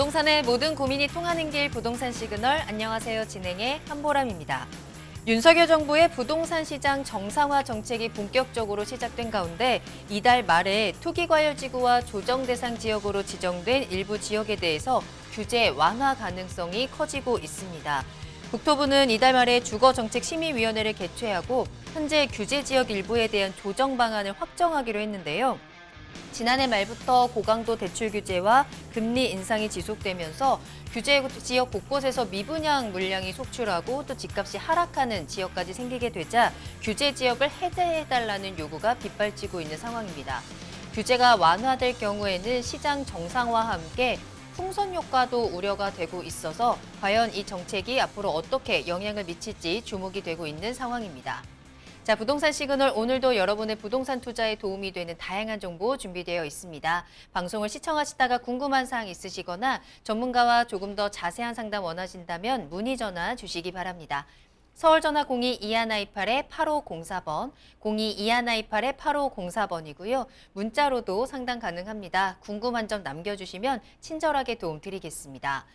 부동산의 모든 고민이 통하는 길 부동산 시그널 안녕하세요 진행의 한보람입니다. 윤석열 정부의 부동산 시장 정상화 정책이 본격적으로 시작된 가운데 이달 말에 투기과열지구와 조정대상 지역으로 지정된 일부 지역에 대해서 규제 완화 가능성이 커지고 있습니다. 국토부는 이달 말에 주거정책심의위원회를 개최하고 현재 규제 지역 일부에 대한 조정 방안을 확정하기로 했는데요. 지난해 말부터 고강도 대출 규제와 금리 인상이 지속되면서 규제 지역 곳곳에서 미분양 물량이 속출하고 또 집값이 하락하는 지역까지 생기게 되자 규제 지역을 해제해달라는 요구가 빗발치고 있는 상황입니다. 규제가 완화될 경우에는 시장 정상화와 함께 풍선 효과도 우려가 되고 있어서 과연 이 정책이 앞으로 어떻게 영향을 미칠지 주목이 되고 있는 상황입니다. 자, 부동산 시그널 오늘도 여러분의 부동산 투자에 도움이 되는 다양한 정보 준비되어 있습니다. 방송을 시청하시다가 궁금한 사항 있으시거나 전문가와 조금 더 자세한 상담 원하신다면 문의 전화 주시기 바랍니다. 서울전화 0 2 2 1 2 8 8504번, 0 2 2 1 2 8 8504번이고요. 문자로도 상담 가능합니다. 궁금한 점 남겨주시면 친절하게 도움드리겠습니다.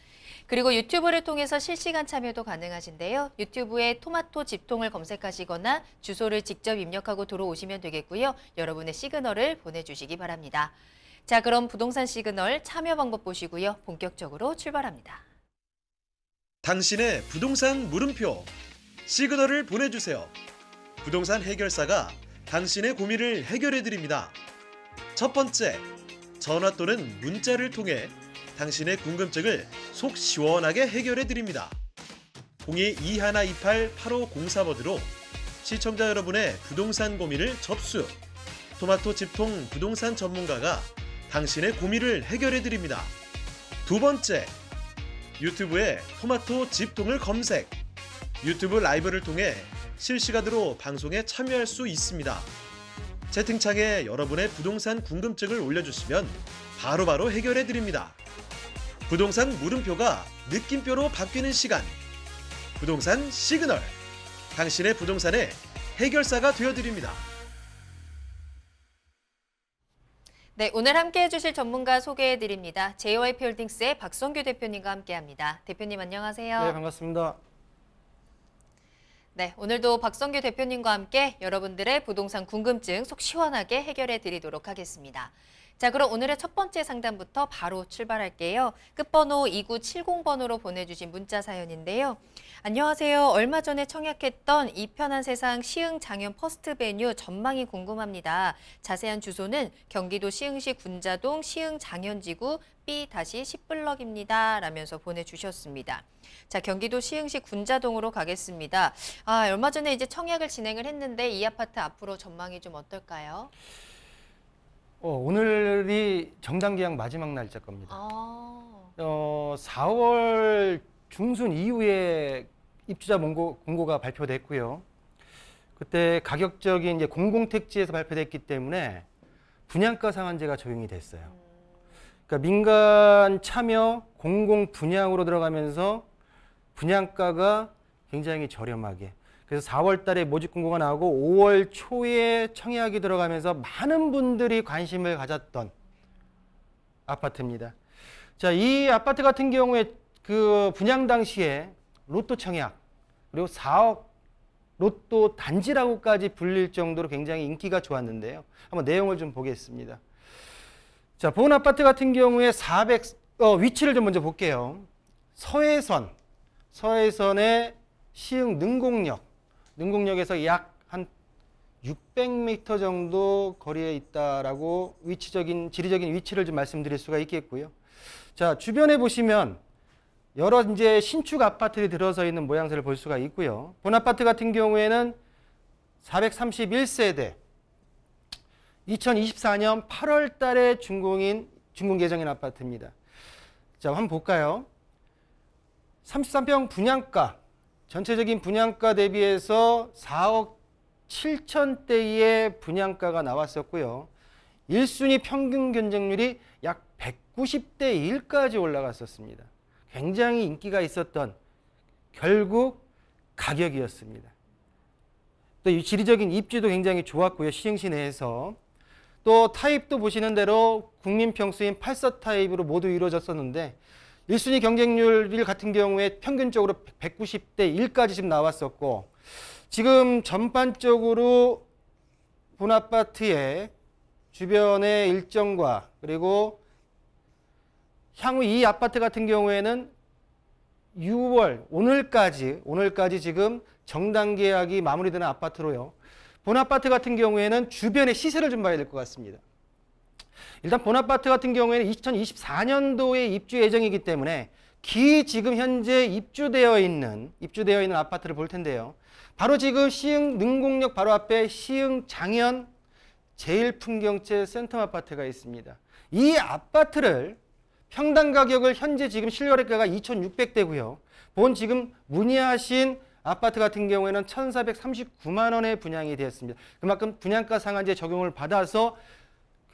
그리고 유튜브를 통해서 실시간 참여도 가능하신데요. 유튜브에 토마토 집통을 검색하시거나 주소를 직접 입력하고 들어오시면 되겠고요. 여러분의 시그널을 보내주시기 바랍니다. 자, 그럼 부동산 시그널 참여 방법 보시고요. 본격적으로 출발합니다. 당신의 부동산 물음표 시그널을 보내주세요. 부동산 해결사가 당신의 고민을 해결해드립니다. 첫 번째, 전화 또는 문자를 통해 당신의 궁금증을 속 시원하게 해결해드립니다. 02-2128-8504번으로 시청자 여러분의 부동산 고민을 접수. 토마토 집통 부동산 전문가가 당신의 고민을 해결해드립니다. 두 번째, 유튜브에 토마토 집통을 검색. 유튜브 라이브를 통해 실시간으로 방송에 참여할 수 있습니다. 채팅창에 여러분의 부동산 궁금증을 올려주시면 바로바로 해결해드립니다. 부동산 물음표가 느낌표로 바뀌는 시간. 부동산 시그널. 당신의 부동산의 해결사가 되어드립니다. 네, 오늘 함께해 주실 전문가 소개해 드립니다. j y 홀딩스의 박성규 대표님과 함께합니다. 대표님 안녕하세요. 네, 반갑습니다. 네, 오늘도 박성규 대표님과 함께 여러분들의 부동산 궁금증 속 시원하게 해결해 드리도록 하겠습니다. 자, 그럼 오늘의 첫 번째 상담부터 바로 출발할게요. 끝번호 2970번으로 보내주신 문자 사연인데요. 안녕하세요. 얼마 전에 청약했던 이 편한 세상 시흥 장현 퍼스트 베뉴 전망이 궁금합니다. 자세한 주소는 경기도 시흥시 군자동 시흥 장현지구 B-10블럭입니다. 라면서 보내주셨습니다. 자, 경기도 시흥시 군자동으로 가겠습니다. 아, 얼마 전에 이제 청약을 진행을 했는데 이 아파트 앞으로 전망이 좀 어떨까요? 어, 오늘이 정당 계약 마지막 날짜 겁니다. 아. 어, 4월 중순 이후에 입주자 공고, 공고가 발표됐고요. 그때 가격적인 이제 공공택지에서 발표됐기 때문에 분양가 상한제가 적용이 됐어요. 그러니까 민간 참여 공공 분양으로 들어가면서 분양가가 굉장히 저렴하게 그래서 4월 달에 모집 공고가 나오고 5월 초에 청약이 들어가면서 많은 분들이 관심을 가졌던 아파트입니다. 자, 이 아파트 같은 경우에 그 분양 당시에 로또 청약 그리고 4억 로또 단지라고까지 불릴 정도로 굉장히 인기가 좋았는데요. 한번 내용을 좀 보겠습니다. 자, 보 아파트 같은 경우에 400 어, 위치를 좀 먼저 볼게요. 서해선 서해선의 시흥 능곡역 능곡역에서 약 한 600m 정도 거리에 있다라고 위치적인 지리적인 위치를 좀 말씀드릴 수가 있겠고요. 자, 주변에 보시면 여러 이제 신축 아파트들이 들어서 있는 모양새를 볼 수가 있고요. 본 아파트 같은 경우에는 431세대 2024년 8월 달에 준공인 준공 예정인 아파트입니다. 자, 한번 볼까요? 33평 분양가 전체적인 분양가 대비해서 4억 7천대의 분양가가 나왔었고요. 1순위 평균 경쟁률이 약 190대 1까지 올라갔었습니다. 굉장히 인기가 있었던 결국 가격이었습니다. 또 지리적인 입지도 굉장히 좋았고요. 시흥시 내에서 또 타입도 보시는 대로 국민평수인 8사 타입으로 모두 이루어졌었는데 1순위 경쟁률 같은 경우에 평균적으로 190대 1까지 지금 나왔었고 지금 전반적으로 본아파트의 주변의 일정과 그리고 향후 이 아파트 같은 경우에는 6월 오늘까지 오늘까지 지금 정당 계약이 마무리되는 아파트로요. 본 아파트 같은 경우에는 주변의 시세를 좀 봐야 될 것 같습니다. 일단 보나파트 같은 경우에는 2024년도에 입주 예정이기 때문에 기 지금 현재 입주되어 있는 입주되어 있는 아파트를 볼 텐데요. 바로 지금 시흥 능곡역 바로 앞에 시흥 장현 제일풍경채 센텀 아파트가 있습니다. 이 아파트를 평당 가격을 현재 지금 실거래가가 2,600대고요. 본 지금 문의하신 아파트 같은 경우에는 1,439만 원에 분양이 되었습니다. 그만큼 분양가 상한제 적용을 받아서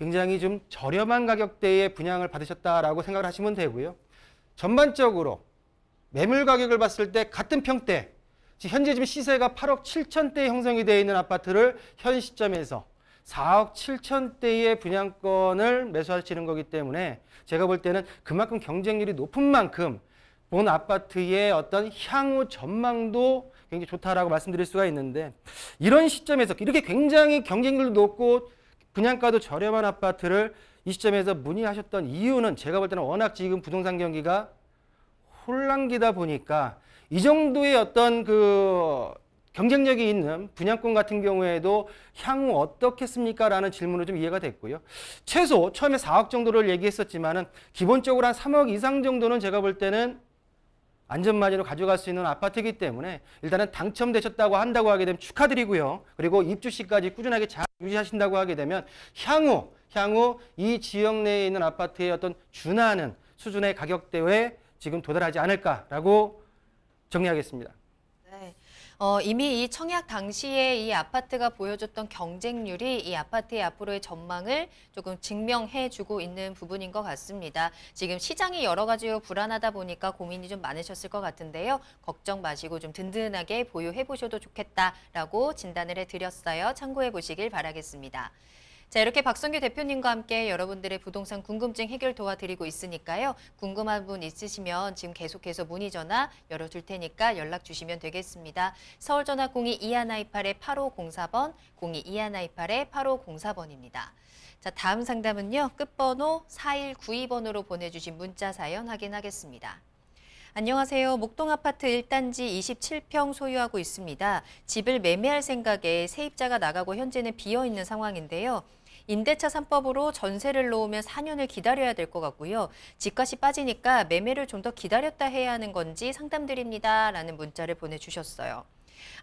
굉장히 좀 저렴한 가격대의 분양을 받으셨다라고 생각을 하시면 되고요. 전반적으로 매물 가격을 봤을 때 같은 평대, 현재 지금 시세가 8억 7천대에 형성이 되어 있는 아파트를 현 시점에서 4억 7천대의 분양권을 매수하시는 거기 때문에 제가 볼 때는 그만큼 경쟁률이 높은 만큼 본 아파트의 어떤 향후 전망도 굉장히 좋다라고 말씀드릴 수가 있는데 이런 시점에서 이렇게 굉장히 경쟁률 높고 분양가도 저렴한 아파트를 이 시점에서 문의하셨던 이유는 제가 볼 때는 워낙 지금 부동산 경기가 혼란기다 보니까 이 정도의 어떤 그 경쟁력이 있는 분양권 같은 경우에도 향후 어떻겠습니까? 라는 질문을 좀 이해가 됐고요. 최소 처음에 4억 정도를 얘기했었지만은 기본적으로 한 3억 이상 정도는 제가 볼 때는 안전마저로 가져갈 수 있는 아파트이기 때문에 일단은 당첨되셨다고 한다고 하게 되면 축하드리고요. 그리고 입주 시까지 꾸준하게 잘 유지하신다고 하게 되면 향후 향후 이 지역 내에 있는 아파트의 어떤 준하는 수준의 가격대에 지금 도달하지 않을까라고 정리하겠습니다. 어, 이미 이 청약 당시에 이 아파트가 보여줬던 경쟁률이 이 아파트의 앞으로의 전망을 조금 증명해주고 있는 부분인 것 같습니다. 지금 시장이 여러 가지 불안하다 보니까 고민이 좀 많으셨을 것 같은데요. 걱정 마시고 좀 든든하게 보유해보셔도 좋겠다라고 진단을 해드렸어요. 참고해보시길 바라겠습니다. 자, 이렇게 박성규 대표님과 함께 여러분들의 부동산 궁금증 해결 도와드리고 있으니까요. 궁금한 분 있으시면 지금 계속해서 문의 전화 열어줄 테니까 연락 주시면 되겠습니다. 서울 전화 02-2128-8504번, 02-2128-8504번입니다. 자, 다음 상담은요. 끝번호 4192번으로 보내주신 문자 사연 확인하겠습니다. 안녕하세요. 목동아파트 1단지 27평 소유하고 있습니다. 집을 매매할 생각에 세입자가 나가고 현재는 비어있는 상황인데요. 임대차 3법으로 전세를 놓으면 4년을 기다려야 될 것 같고요. 집값이 빠지니까 매매를 좀 더 기다렸다 해야 하는 건지 상담드립니다. 라는 문자를 보내주셨어요.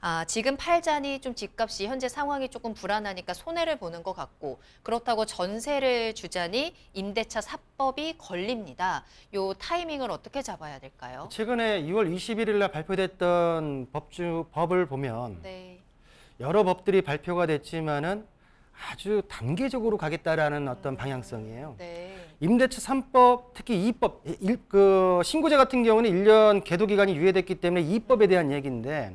아, 지금 팔자니 좀 집값이 현재 상황이 조금 불안하니까 손해를 보는 것 같고 그렇다고 전세를 주자니 임대차 사법이 걸립니다. 요 타이밍을 어떻게 잡아야 될까요? 최근에 2월 21일 날 발표됐던 법주, 법을 보면 네. 여러 법들이 발표가 됐지만은 아주 단계적으로 가겠다라는 어떤 방향성이에요. 네. 임대차 3법, 특히 2법, 일, 그 신고자 같은 경우는 1년 계도 기간이 유예됐기 때문에 2법에 대한 얘기인데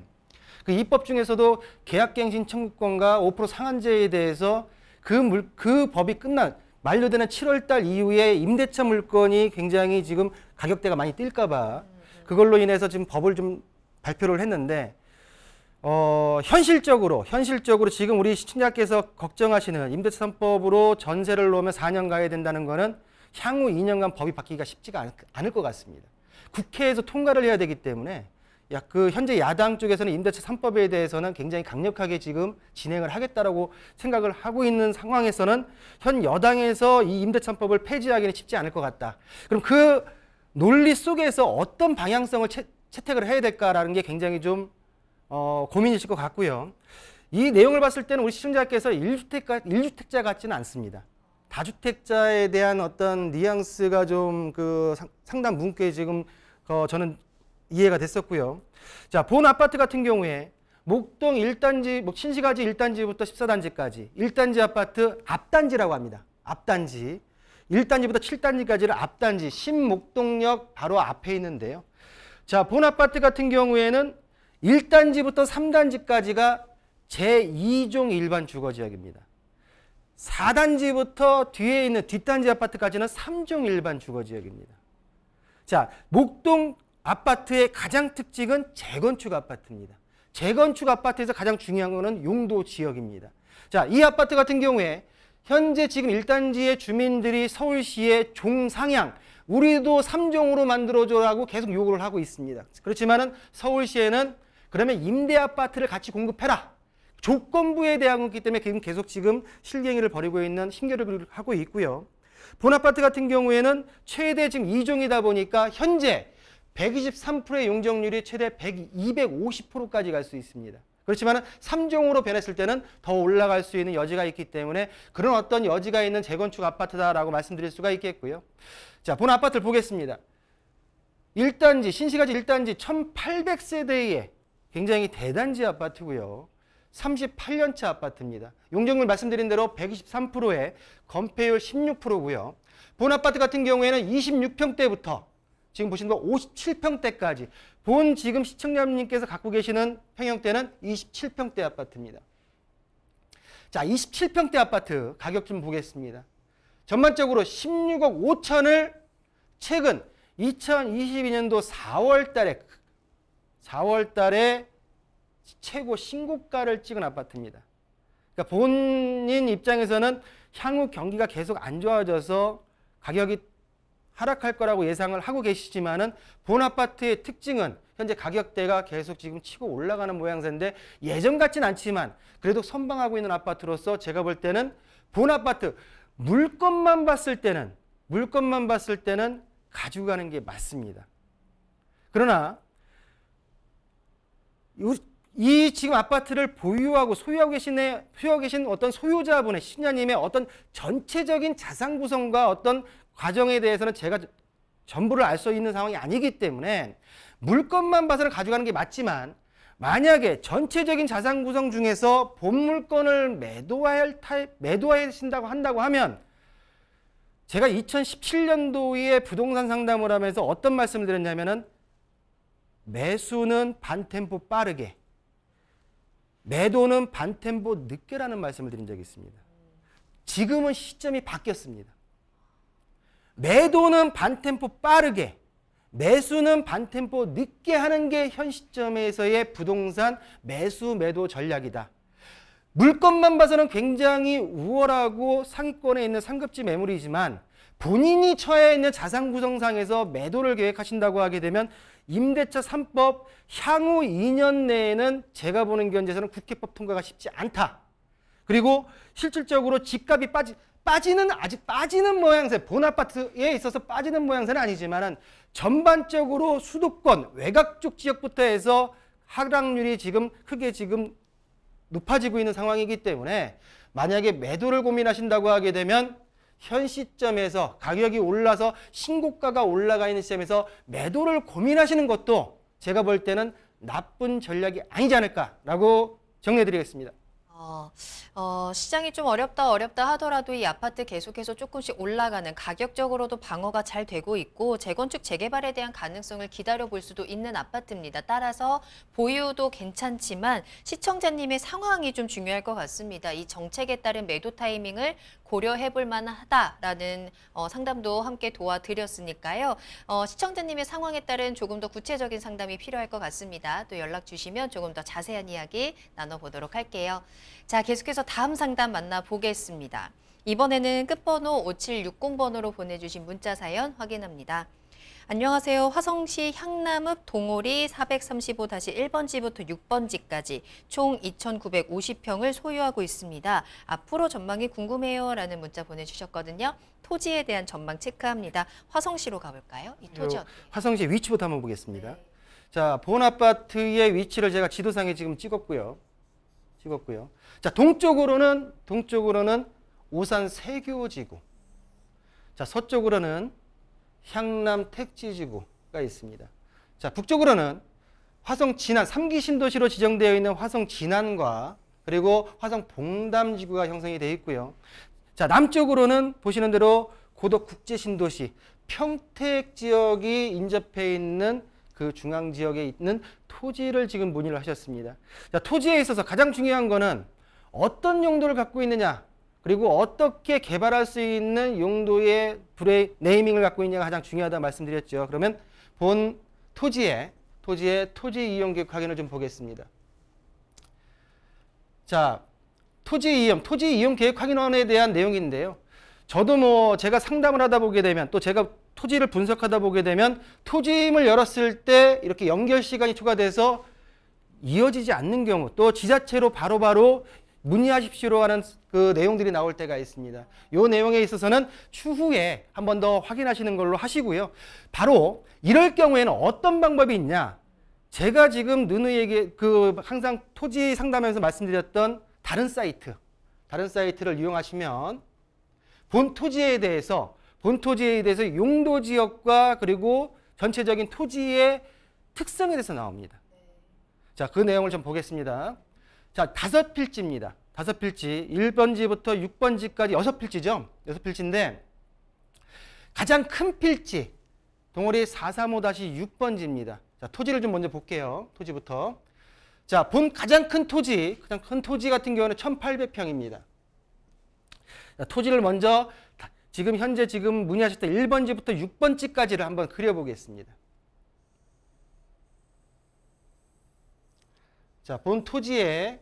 그 2법 중에서도 계약갱신 청구권과 5% 상한제에 대해서 그, 물, 그 법이 끝난 만료되는 7월 달 이후에 임대차 물건이 굉장히 지금 가격대가 많이 뛸까 봐 음, 음. 그걸로 인해서 지금 법을 좀 발표를 했는데 어, 현실적으로 현실적으로 지금 우리 시청자께서 걱정하시는 임대차 3법으로 전세를 놓으면 4년 가야 된다는 거는 향후 2년간 법이 바뀌기가 쉽지가 않, 을것 같습니다. 국회에서 통과를 해야 되기 때문에 그 현재 야당 쪽에서는 임대차 3법에 대해서는 굉장히 강력하게 지금 진행을 하겠다라고 생각을 하고 있는 상황에서는 현 여당에서 이 임대차 3법을 폐지하기는 쉽지 않을 것 같다. 그럼 그 논리 속에서 어떤 방향성을 채, 채, 택을 해야 될까라는 게 굉장히 좀 어, 고민이실 것 같고요. 이 내용을 봤을 때는 우리 시청자께서 1주택가, 1주택자 같지는 않습니다. 다주택자에 대한 어떤 뉘앙스가 좀 그 상당 문구에 지금 어, 저는 이해가 됐었고요. 자, 본 아파트 같은 경우에 목동 1단지, 신시가지 1단지부터 14단지까지 1단지 아파트 앞단지라고 합니다. 앞단지. 1단지부터 7단지까지를 앞단지, 신목동역 바로 앞에 있는데요. 자, 본 아파트 같은 경우에는 1단지부터 3단지까지가 제2종 일반 주거지역입니다. 4단지부터 뒤에 있는 뒷단지 아파트까지는 3종 일반 주거지역입니다. 자, 목동 아파트의 가장 특징은 재건축 아파트입니다. 재건축 아파트에서 가장 중요한 것은 용도 지역입니다. 자, 이 아파트 같은 경우에 현재 지금 1단지의 주민들이 서울시의 종상향, 우리도 3종으로 만들어줘라고 계속 요구를 하고 있습니다. 그렇지만 은 서울시에는 그러면 임대 아파트를 같이 공급해라. 조건부에 대한 거기 때문에 지금 계속 지금 실갱이를 벌이고 있는 힘겨루를 하고 있고요. 본아파트 같은 경우에는 최대 지금 2종이다 보니까 현재 123%의 용적률이 최대 1 250%까지 갈 수 있습니다. 그렇지만 3종으로 변했을 때는 더 올라갈 수 있는 여지가 있기 때문에 그런 어떤 여지가 있는 재건축 아파트다라고 말씀드릴 수가 있겠고요. 자, 본 아파트를 보겠습니다. 1단지, 신시가지 1단지 1800세대의 굉장히 대단지 아파트고요. 38년차 아파트입니다. 용적률 말씀드린 대로 123%에 건폐율 16%고요. 본 아파트 같은 경우에는 26평대부터 지금 보시는 거 57평대까지 본 지금 시청자님께서 갖고 계시는 평형대는 27평대 아파트입니다. 자, 27평대 아파트 가격 좀 보겠습니다. 전반적으로 16억 5천을 최근 2022년도 4월 달에 4월 달에 최고 신고가를 찍은 아파트입니다. 그러니까 본인 입장에서는 향후 경기가 계속 안 좋아져서 가격이 하락할 거라고 예상을 하고 계시지만은 본 아파트의 특징은 현재 가격대가 계속 지금 치고 올라가는 모양새인데 예전 같진 않지만 그래도 선방하고 있는 아파트로서 제가 볼 때는 본 아파트 물건만 봤을 때는 물건만 봤을 때는 가져가는 게 맞습니다. 그러나 이 지금 아파트를 보유하고 소유하고 계신의 소유하고 계신 어떤 소유자분의 신자님의 어떤 전체적인 자산 구성과 어떤 과정에 대해서는 제가 전부를 알 수 있는 상황이 아니기 때문에 물건만 봐서는 가져가는 게 맞지만 만약에 전체적인 자산 구성 중에서 본물건을 매도할 타입, 매도하신다고 한다고 하면 제가 2017년도에 부동산 상담을 하면서 어떤 말씀을 드렸냐면은 매수는 반템포 빠르게, 매도는 반템포 늦게라는 말씀을 드린 적이 있습니다. 지금은 시점이 바뀌었습니다. 매도는 반템포 빠르게, 매수는 반템포 늦게 하는 게 현 시점에서의 부동산 매수 매도 전략이다. 물건만 봐서는 굉장히 우월하고 상위권에 있는 상급지 매물이지만 본인이 처해 있는 자산 구성상에서 매도를 계획하신다고 하게 되면 임대차 3법 향후 2년 내에는 제가 보는 견지에서는 국회법 통과가 쉽지 않다. 그리고 실질적으로 집값이 빠지, 빠지는 아직 빠지는 모양새 본 아파트에 있어서 빠지는 모양새는 아니지만은 전반적으로 수도권 외곽 쪽 지역부터 해서 하락률이 지금 크게 지금 높아지고 있는 상황이기 때문에 만약에 매도를 고민하신다고 하게 되면 현 시점에서 가격이 올라서 신고가가 올라가 있는 시점에서 매도를 고민하시는 것도 제가 볼 때는 나쁜 전략이 아니지 않을까라고 정리해드리겠습니다. 어, 어, 시장이 좀 어렵다 어렵다 하더라도 이 아파트 계속해서 조금씩 올라가는 가격적으로도 방어가 잘 되고 있고 재건축 재개발에 대한 가능성을 기다려볼 수도 있는 아파트입니다. 따라서 보유도 괜찮지만 시청자님의 상황이 좀 중요할 것 같습니다. 이 정책에 따른 매도 타이밍을 고려해 볼 만하다라는 어, 상담도 함께 도와드렸으니까요. 어, 시청자님의 상황에 따른 조금 더 구체적인 상담이 필요할 것 같습니다. 또 연락 주시면 조금 더 자세한 이야기 나눠보도록 할게요. 자, 계속해서 다음 상담 만나보겠습니다. 이번에는 끝번호 5760번으로 보내주신 문자 사연 확인합니다. 안녕하세요. 화성시 향남읍 동오리 435-1번지부터 6번지까지 총 2,950평을 소유하고 있습니다. 앞으로 전망이 궁금해요. 라는 문자 보내주셨거든요. 토지에 대한 전망 체크합니다. 화성시로 가볼까요? 이 토지 화성시 위치부터 한번 보겠습니다. 네. 자, 본아파트의 위치를 제가 지도상에 지금 찍었고요. 찍었고요. 자, 동쪽으로는 동쪽으로는 오산 세교지구. 자, 서쪽으로는 향남 택지지구가 있습니다. 자, 북쪽으로는 화성 진안, 3기 신도시로 지정되어 있는 화성 진안과 그리고 화성 봉담 지구가 형성이 되어 있고요. 자, 남쪽으로는 보시는 대로 고덕 국제 신도시 평택 지역이 인접해 있는 그 중앙 지역에 있는 토지를 지금 문의를 하셨습니다. 자, 토지에 있어서 가장 중요한 거는 어떤 용도를 갖고 있느냐 그리고 어떻게 개발할 수 있는 용도의 브레이, 네이밍을 갖고 있냐가 가장 중요하다 말씀드렸죠. 그러면 본 토지의 토지의 토지 이용 계획 확인을 좀 보겠습니다. 자, 토지 이용, 토지 이용 계획 확인원에 대한 내용인데요. 저도 뭐 제가 상담을 하다 보게 되면 또 제가 토지를 분석하다 보게 되면 토지임을 열었을 때 이렇게 연결 시간이 초과돼서 이어지지 않는 경우 또 지자체로 바로바로 바로 문의하십시오로 하는 그 내용들이 나올 때가 있습니다. 요 내용에 있어서는 추후에 한 번 더 확인하시는 걸로 하시고요. 바로 이럴 경우에는 어떤 방법이 있냐? 제가 지금 누누이에게 그 항상 토지 상담에서 말씀드렸던 다른 사이트, 다른 사이트를 이용하시면 본 토지에 대해서 본 토지에 대해서 용도 지역과 그리고 전체적인 토지의 특성에 대해서 나옵니다. 자, 그 내용을 좀 보겠습니다. 자, 다섯 필지입니다. 다섯 필지. 1번지부터 6번지까지 여섯 필지죠. 여섯 필지인데 가장 큰 필지 동아리 435-6번지입니다. 자, 토지를 좀 먼저 볼게요. 토지부터. 자, 본 가장 큰 토지, 가장 큰 토지 같은 경우는 1800평입니다. 자, 토지를 먼저 지금 현재 지금 문의하셨던 1번지부터 6번지까지를 한번 그려보겠습니다. 자, 본 토지에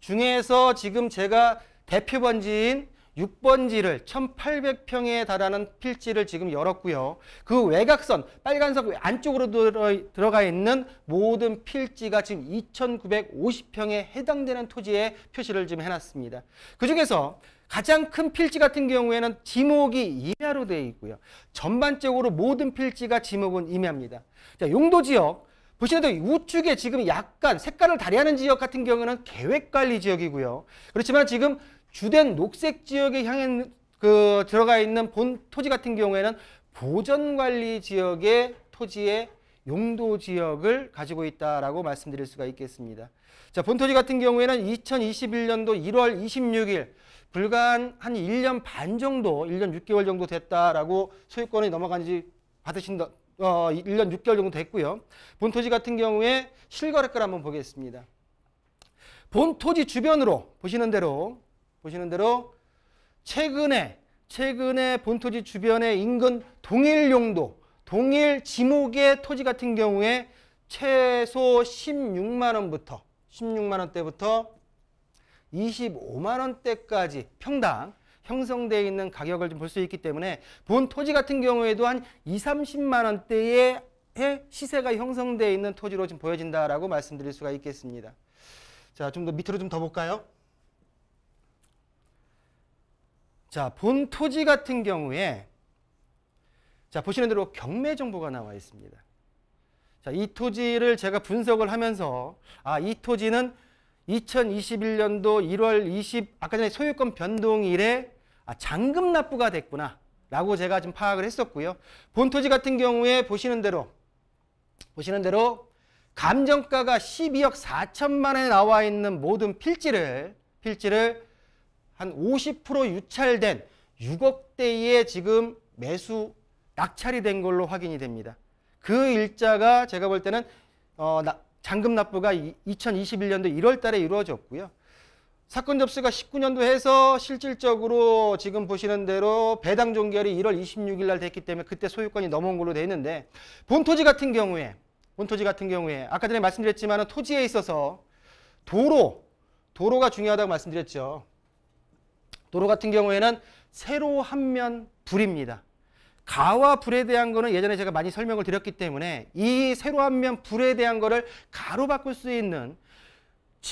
중에서 지금 제가 대표 번지인 6번지를 1800평에 달하는 필지를 지금 열었고요. 그 외곽선 빨간색 안쪽으로 들어, 가 있는 모든 필지가 지금 2950평에 해당되는 토지에 표시를 지금 해놨습니다. 그 중에서 가장 큰 필지 같은 경우에는 지목이 임야로 되어 있고요. 전반적으로 모든 필지가 지목은 임야입니다. 자, 용도 지역 보시는 대로 우측에 지금 약간 색깔을 다리하는 지역 같은 경우는 계획관리 지역이고요. 그렇지만 지금 주된 녹색 지역에 향해 그 들어가 있는 본 토지 같은 경우에는 보전관리 지역의 토지의 용도 지역을 가지고 있다라고 말씀드릴 수가 있겠습니다. 자, 본토지 같은 경우에는 2021년도 1월 26일 불과 한 1년 반 정도, 1년 6개월 정도 됐다라고 소유권이 넘어간 지 받으신 어, 1년 6개월 정도 됐고요. 본토지 같은 경우에 실거래가를 한번 보겠습니다. 본토지 주변으로 보시는 대로 보시는 대로 최근에 최근에 본토지 주변의 인근 동일 용도, 동일 지목의 토지 같은 경우에 최소 16만 원부터 16만 원대부터 25만 원대까지 평당 형성되어 있는 가격을 좀 볼 수 있기 때문에 본 토지 같은 경우에도 한 2, 30만 원대의 시세가 형성되어 있는 토지로 지금 보여진다라고 말씀드릴 수가 있겠습니다. 자, 좀 더 밑으로 좀 더 볼까요? 자, 본 토지 같은 경우에 자, 보시는 대로 경매 정보가 나와 있습니다. 자, 이 토지를 제가 분석을 하면서 아, 이 토지는 2021년도 1월 20 아까 전에 소유권 변동일에 아, 잔금 납부가 됐구나 라고 제가 지금 파악을 했었고요. 본토지 같은 경우에 보시는 대로 보시는 대로 감정가가 12억 4천만 원에 나와 있는 모든 필지를 필지를 한 50% 유찰된 6억대의 지금 매수 낙찰이 된 걸로 확인이 됩니다. 그 일자가 제가 볼 때는 어, 나, 잔금 납부가 2021년도 1월 달에 이루어졌고요. 사건 접수가 19년도 해서 실질적으로 지금 보시는 대로 배당 종결이 1월 26일 날 됐기 때문에 그때 소유권이 넘어온 걸로 돼 있는데 본토지 같은 경우에 본토지 같은 경우에 아까 전에 말씀드렸지만 토지에 있어서 도로 도로가 중요하다고 말씀드렸죠. 도로 같은 경우에는 세로 한 면 불입니다. 가와 불에 대한 거는 예전에 제가 많이 설명을 드렸기 때문에 이 세로 한 면 불에 대한 거를 가로 바꿀 수 있는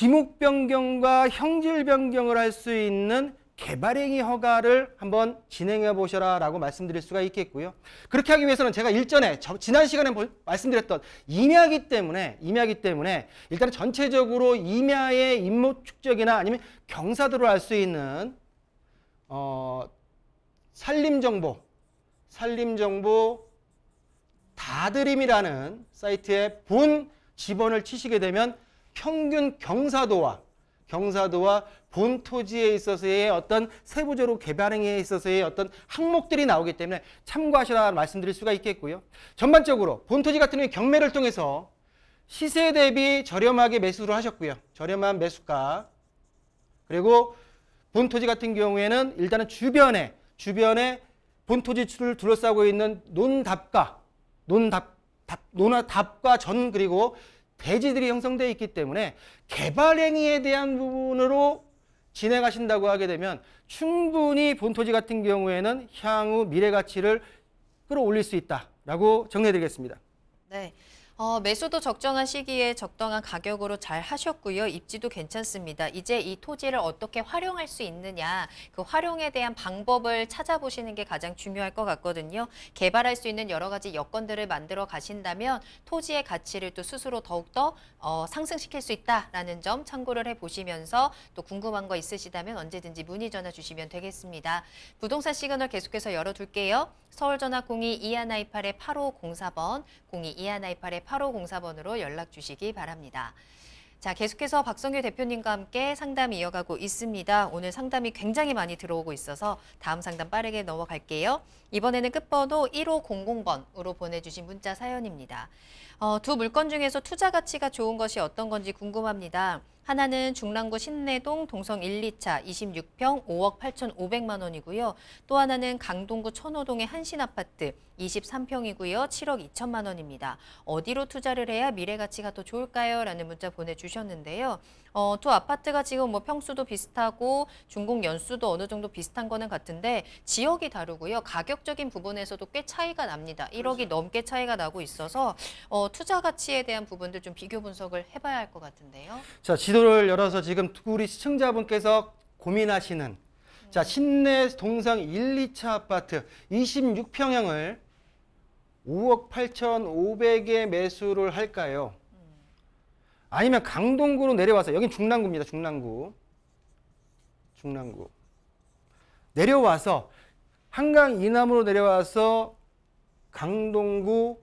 지목 변경과 형질 변경을 할 수 있는 개발행위 허가를 한번 진행해 보셔라 라고 말씀드릴 수가 있겠고요. 그렇게 하기 위해서는 제가 일전에 지난 시간에 말씀드렸던 임야기 때문에 임야기 때문에 일단 전체적으로 임야의 임무 축적이나 아니면 경사도를알 수 있는 어, 산림 정보 산림 정보 다드림이라는 사이트에 본 지번을 치시게 되면 평균 경사도와 경사도와 본 토지에 있어서의 어떤 세부적으로 개발행에 있어서의 어떤 항목들이 나오기 때문에 참고하시라 말씀드릴 수가 있겠고요. 전반적으로 본 토지 같은 경우 에 경매를 통해서 시세 대비 저렴하게 매수를 하셨고요. 저렴한 매수가 그리고 본 토지 같은 경우에는 일단은 주변에 주변에 본 토지를 둘러싸고 있는 논답과 논답 논답과 전 그리고 대지들이 형성되어 있기 때문에 개발행위에 대한 부분으로 진행하신다고 하게 되면 충분히 본토지 같은 경우에는 향후 미래 가치를 끌어올릴 수 있다라고 정리해드리겠습니다. 네. 어, 매수도 적정한 시기에 적당한 가격으로 잘 하셨고요. 입지도 괜찮습니다. 이제 이 토지를 어떻게 활용할 수 있느냐 그 활용에 대한 방법을 찾아보시는 게 가장 중요할 것 같거든요. 개발할 수 있는 여러 가지 여건들을 만들어 가신다면 토지의 가치를 또 스스로 더욱더 어, 상승시킬 수 있다라는 점 참고를 해보시면서 또 궁금한 거 있으시다면 언제든지 문의 전화 주시면 되겠습니다. 부동산 시그널 계속해서 열어둘게요. 서울전화 02-2128-8504번 02-2128-8504번 8504번으로 연락 주시기 바랍니다. 자, 계속해서 박성규 대표님과 함께 상담 이어가고 있습니다. 오늘 상담이 굉장히 많이 들어오고 있어서 다음 상담 빠르게 넘어갈게요. 이번에는 끝번호 1500번으로 보내주신 문자 사연입니다. 어, 두 물건 중에서 투자 가치가 좋은 것이 어떤 건지 궁금합니다. 하나는 중랑구 신내동 동성 1, 2차 26평 5억 8,500만 원이고요. 또 하나는 강동구 천호동의 한신아파트 23평이고요. 7억 2천만 원입니다. 어디로 투자를 해야 미래가치가 더 좋을까요? 라는 문자 보내주셨는데요. 어, 두 아파트가 지금 뭐 평수도 비슷하고 중공 연수도 어느 정도 비슷한 거는 같은데 지역이 다르고요. 가격적인 부분에서도 꽤 차이가 납니다. 1억이 그렇죠. 넘게 차이가 나고 있어서 어, 투자 가치에 대한 부분들 좀 비교 분석을 해봐야 할 것 같은데요. 자, 지도를 열어서 지금 우리 시청자분께서 고민하시는 자, 음. 신내 동상 1, 2차 아파트 26평형을 5억 8,500에 매수를 할까요? 아니면 강동구로 내려와서 여긴 중랑구입니다. 중랑구. 중랑구. 내려와서 한강 이남으로 내려와서 강동구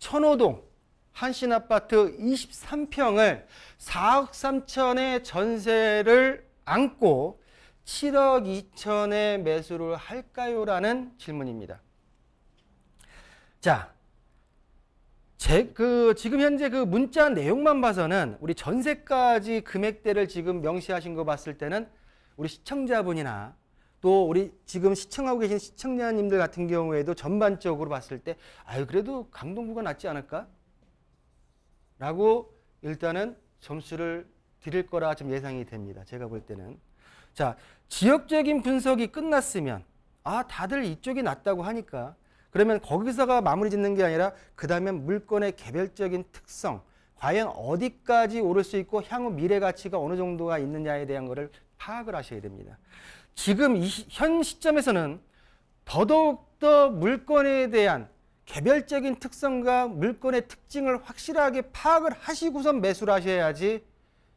천호동 한신아파트 23평을 4억 3천의 전세를 안고 7억 2천에 매수를 할까요? 라는 질문입니다. 자, 제, 그 지금 현재 그 문자 내용만 봐서는 우리 전세까지 금액대를 지금 명시하신 거 봤을 때는 우리 시청자분이나 또 우리 지금 시청하고 계신 시청자님들 같은 경우에도 전반적으로 봤을 때 아유 그래도 강동구가 낫지 않을까? 라고 일단은 점수를 드릴 거라 좀 예상이 됩니다. 제가 볼 때는. 자, 지역적인 분석이 끝났으면 아, 다들 이쪽이 낫다고 하니까 그러면 거기서가 마무리 짓는 게 아니라 그 다음에 물건의 개별적인 특성, 과연 어디까지 오를 수 있고 향후 미래 가치가 어느 정도가 있느냐에 대한 것을 파악을 하셔야 됩니다. 지금 이, 현 시점에서는 더더욱더 물건에 대한 개별적인 특성과 물건의 특징을 확실하게 파악을 하시고선 매수를 하셔야지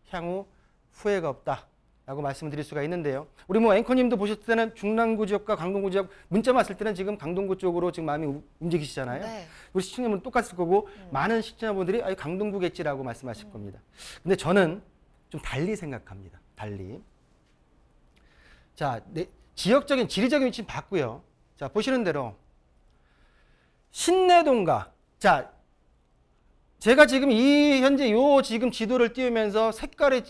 향후 후회가 없다. 라고 말씀을 드릴 수가 있는데요. 우리 뭐 앵커님도 보셨을 때는 중랑구 지역과 강동구 지역 문자 왔을 때는 지금 강동구 쪽으로 지금 마음이 움직이시잖아요. 네. 우리 시청자분 똑같을 거고 음. 많은 시청자분들이 아, 강동구겠지라고 말씀하실 음. 겁니다. 근데 저는 좀 달리 생각합니다. 달리. 자, 네, 지역적인 지리적인 위치는 봤고요. 자, 보시는 대로 신내동과 자, 제가 지금 이 현재 요 지금 지도를 띄우면서 색깔이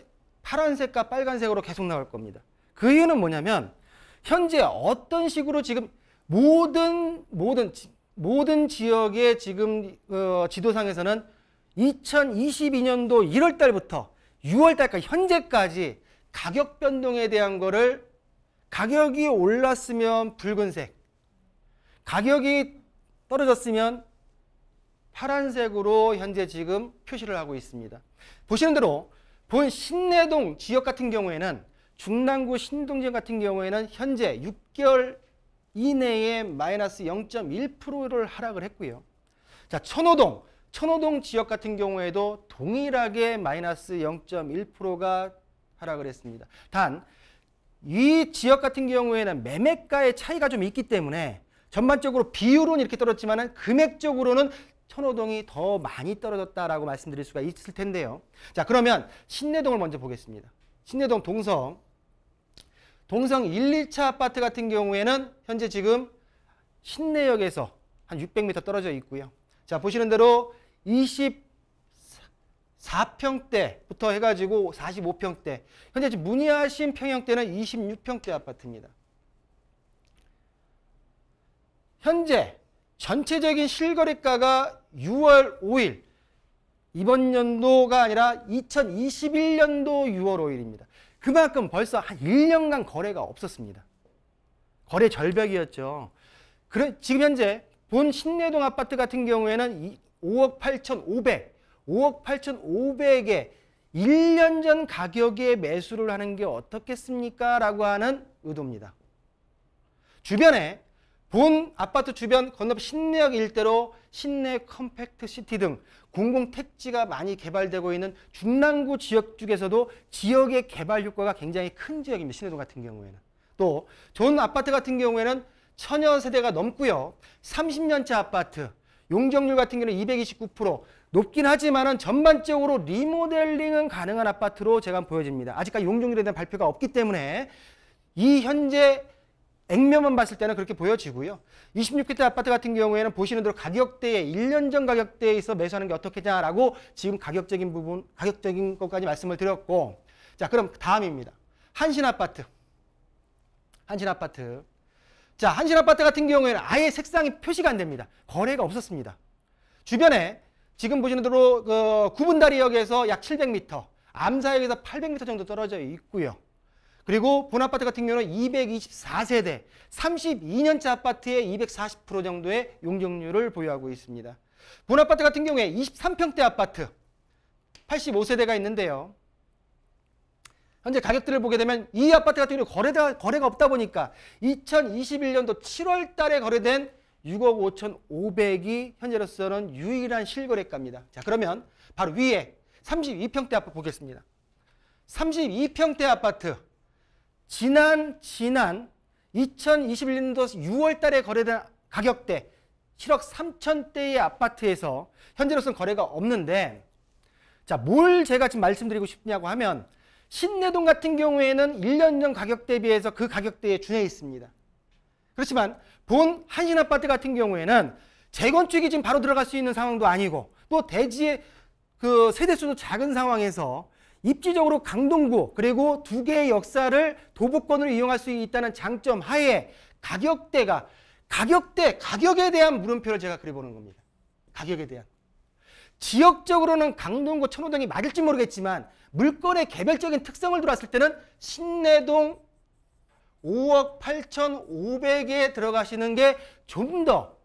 파란색과 빨간색으로 계속 나올 겁니다. 그 이유는 뭐냐면 현재 어떤 식으로 지금 모든 모든 모든 지역의 지금 어, 지도상에서는 2022년도 1월 달부터 6월 달까지 현재까지 가격 변동에 대한 거를 가격이 올랐으면 붉은색, 가격이 떨어졌으면 파란색으로 현재 지금 표시를 하고 있습니다. 보시는 대로 본 신내동 지역 같은 경우에는 중랑구 신동진 같은 경우에는 현재 6개월 이내에 마이너스 0.1%를 하락을 했고요. 자, 천호동, 천호동 지역 같은 경우에도 동일하게 마이너스 0.1%가 하락을 했습니다. 단, 이 지역 같은 경우에는 매매가의 차이가 좀 있기 때문에 전반적으로 비율은 이렇게 떨어지만 금액적으로는 천호동이 더 많이 떨어졌다라고 말씀드릴 수가 있을 텐데요. 자, 그러면 신내동을 먼저 보겠습니다. 신내동 동성. 동성 1, 2차 아파트 같은 경우에는 현재 지금 신내역에서 한 600m 떨어져 있고요. 자, 보시는 대로 24평대부터 해가지고 45평대. 현재 지금 문의하신 평형대는 26평대 아파트입니다. 현재 전체적인 실거래가가 6월 5일 이번 연도가 아니라 2021년도 6월 5일입니다. 그만큼 벌써 한 1년간 거래가 없었습니다. 거래 절벽이었죠. 그래, 지금 현재 본 신내동 아파트 같은 경우에는 5억 8,500, 5억 8,500에 1년 전 가격에 매수를 하는 게 어떻겠습니까? 라고 하는 의도입니다. 주변에 본 아파트 주변 건너 신내역 일대로 신내 컴팩트 시티 등 공공 택지가 많이 개발되고 있는 중랑구 지역 중에서도 지역의 개발 효과가 굉장히 큰 지역입니다. 신내동 같은 경우에는. 또 좋은 아파트 같은 경우에는 천여 세대가 넘고요. 3 0년차 아파트, 용적률 같은 경우는 229% 높긴 하지만 전반적으로 리모델링은 가능한 아파트로 제가 보여집니다. 아직까지 용적률에 대한 발표가 없기 때문에 이 현재 액면만 봤을 때는 그렇게 보여지고요. 26개 아파트 같은 경우에는 보시는 대로 가격대에 1년 전 가격대에 서 매수하는 게 어떻겠냐라고 지금 가격적인 부분, 가격적인 것까지 말씀을 드렸고 자 그럼 다음입니다. 한신아파트 한신아파트 자 한신아파트 같은 경우에는 아예 색상이 표시가 안 됩니다. 거래가 없었습니다. 주변에 지금 보시는 대로 그 구분다리역에서 약 700m, 암사역에서 800m 정도 떨어져 있고요. 그리고 본아파트 같은 경우는 224세대, 32년차 아파트의 240% 정도의 용적률을 보유하고 있습니다. 본아파트 같은 경우에 23평대 아파트, 85세대가 있는데요. 현재 가격들을 보게 되면 이 아파트 같은 경우 거래가, 거래가 없다 보니까 2021년도 7월 달에 거래된 6억 5 5 0이 현재로서는 유일한 실거래가입니다. 자, 그러면 바로 위에 32평대 아파트 보겠습니다. 32평대 아파트 지난 지난 2021년도 6월 달에 거래된 가격대 7억 3천대의 아파트에서 현재로서는 거래가 없는데 자, 뭘 제가 지금 말씀드리고 싶냐고 하면 신내동 같은 경우에는 1년 전 가격 대비해서 그 가격대에 준해 있습니다. 그렇지만 본 한신아파트 같은 경우에는 재건축이 지금 바로 들어갈 수 있는 상황도 아니고 또 대지의 그 세대수도 작은 상황에서 입지적으로 강동구 그리고 두 개의 역사를 도보권으로 이용할 수 있다는 장점 하에 가격대가 가격대 가격에 대한 물음표를 제가 그려보는 겁니다. 가격에 대한 지역적으로는 강동구 천호동이 맞을지 모르겠지만 물건의 개별적인 특성을 들어왔을 때는 신내동 5억 8,500에 들어가시는 게 좀 더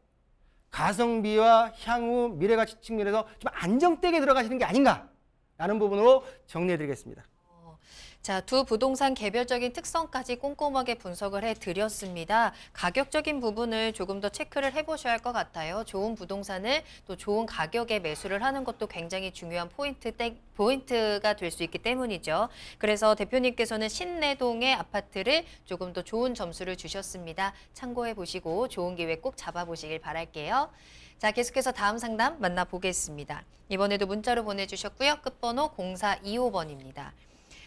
가성비와 향후 미래가치 측면에서 좀 안정되게 들어가시는 게 아닌가 라는 부분으로 정리해드리겠습니다. 어, 자, 두 부동산 개별적인 특성까지 꼼꼼하게 분석을 해드렸습니다. 가격적인 부분을 조금 더 체크를 해보셔야 할 것 같아요. 좋은 부동산을 또 좋은 가격에 매수를 하는 것도 굉장히 중요한 포인트, 포인트가 될 수 있기 때문이죠. 그래서 대표님께서는 신내동의 아파트를 조금 더 좋은 점수를 주셨습니다. 참고해보시고 좋은 기회 꼭 잡아보시길 바랄게요. 자, 계속해서 다음 상담 만나보겠습니다. 이번에도 문자로 보내주셨고요. 끝번호 0425번입니다.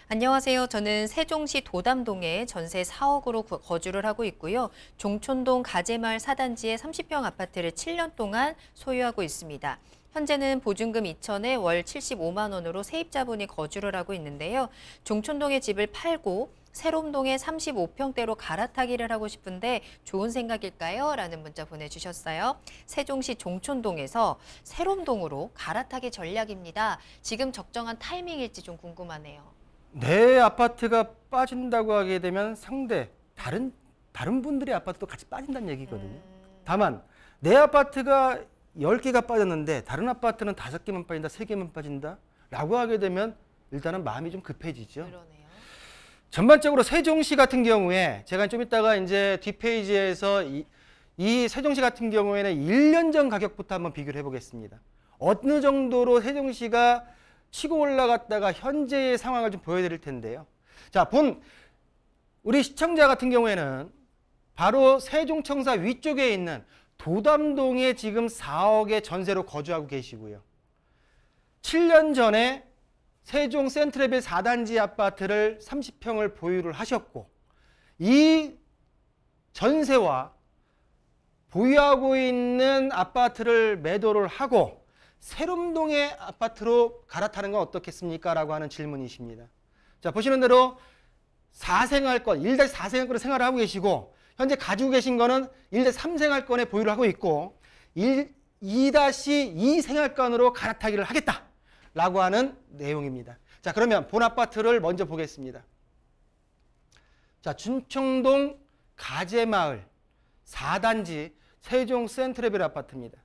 안녕하세요. 저는 세종시 도담동에 전세 4억으로 거주를 하고 있고요. 종촌동 가재마을 4단지의 30평 아파트를 7년 동안 소유하고 있습니다. 현재는 보증금 2천에 월 75만 원으로 세입자분이 거주를 하고 있는데요. 종촌동의 집을 팔고 새롬동에 35평대로 갈아타기를 하고 싶은데 좋은 생각일까요? 라는 문자 보내주셨어요. 세종시 종촌동에서 새롬동으로 갈아타기 전략입니다. 지금 적정한 타이밍일지 좀 궁금하네요. 내 네, 아파트가 빠진다고 하게 되면 상대 다른 다른 분들의 아파트도 같이 빠진다는 얘기거든요. 음... 다만 내 아파트가 10개가 빠졌는데 다른 아파트는 5개만 빠진다, 3개만 빠진다 라고 하게 되면 일단은 마음이 좀 급해지죠. 그러네. 전반적으로 세종시 같은 경우에 제가 좀 이따가 이제 뒷페이지에서 이, 이 세종시 같은 경우에는 1년 전 가격부터 한번 비교를 해보겠습니다. 어느 정도로 세종시가 치고 올라갔다가 현재의 상황을 좀 보여드릴 텐데요. 자, 본 우리 시청자 같은 경우에는 바로 세종청사 위쪽에 있는 도담동에 지금 4억의 전세로 거주하고 계시고요. 7년 전에 세종 센트레빌 4단지 아파트를 30평을 보유를 하셨고 이 전세와 보유하고 있는 아파트를 매도를 하고 세롬동의 아파트로 갈아타는 건 어떻겠습니까? 라고 하는 질문이십니다. 자 보시는 대로 4생활권, 1대 4생활권으로 생활을 하고 계시고 현재 가지고 계신 거는 1대 3생활권에 보유를 하고 있고 1, 2-2 생활권으로 갈아타기를 하겠다. 라고 하는 내용입니다. 자, 그러면 본 아파트를 먼저 보겠습니다. 자, 준청동 가재마을 4단지 세종 센트레벨 아파트입니다.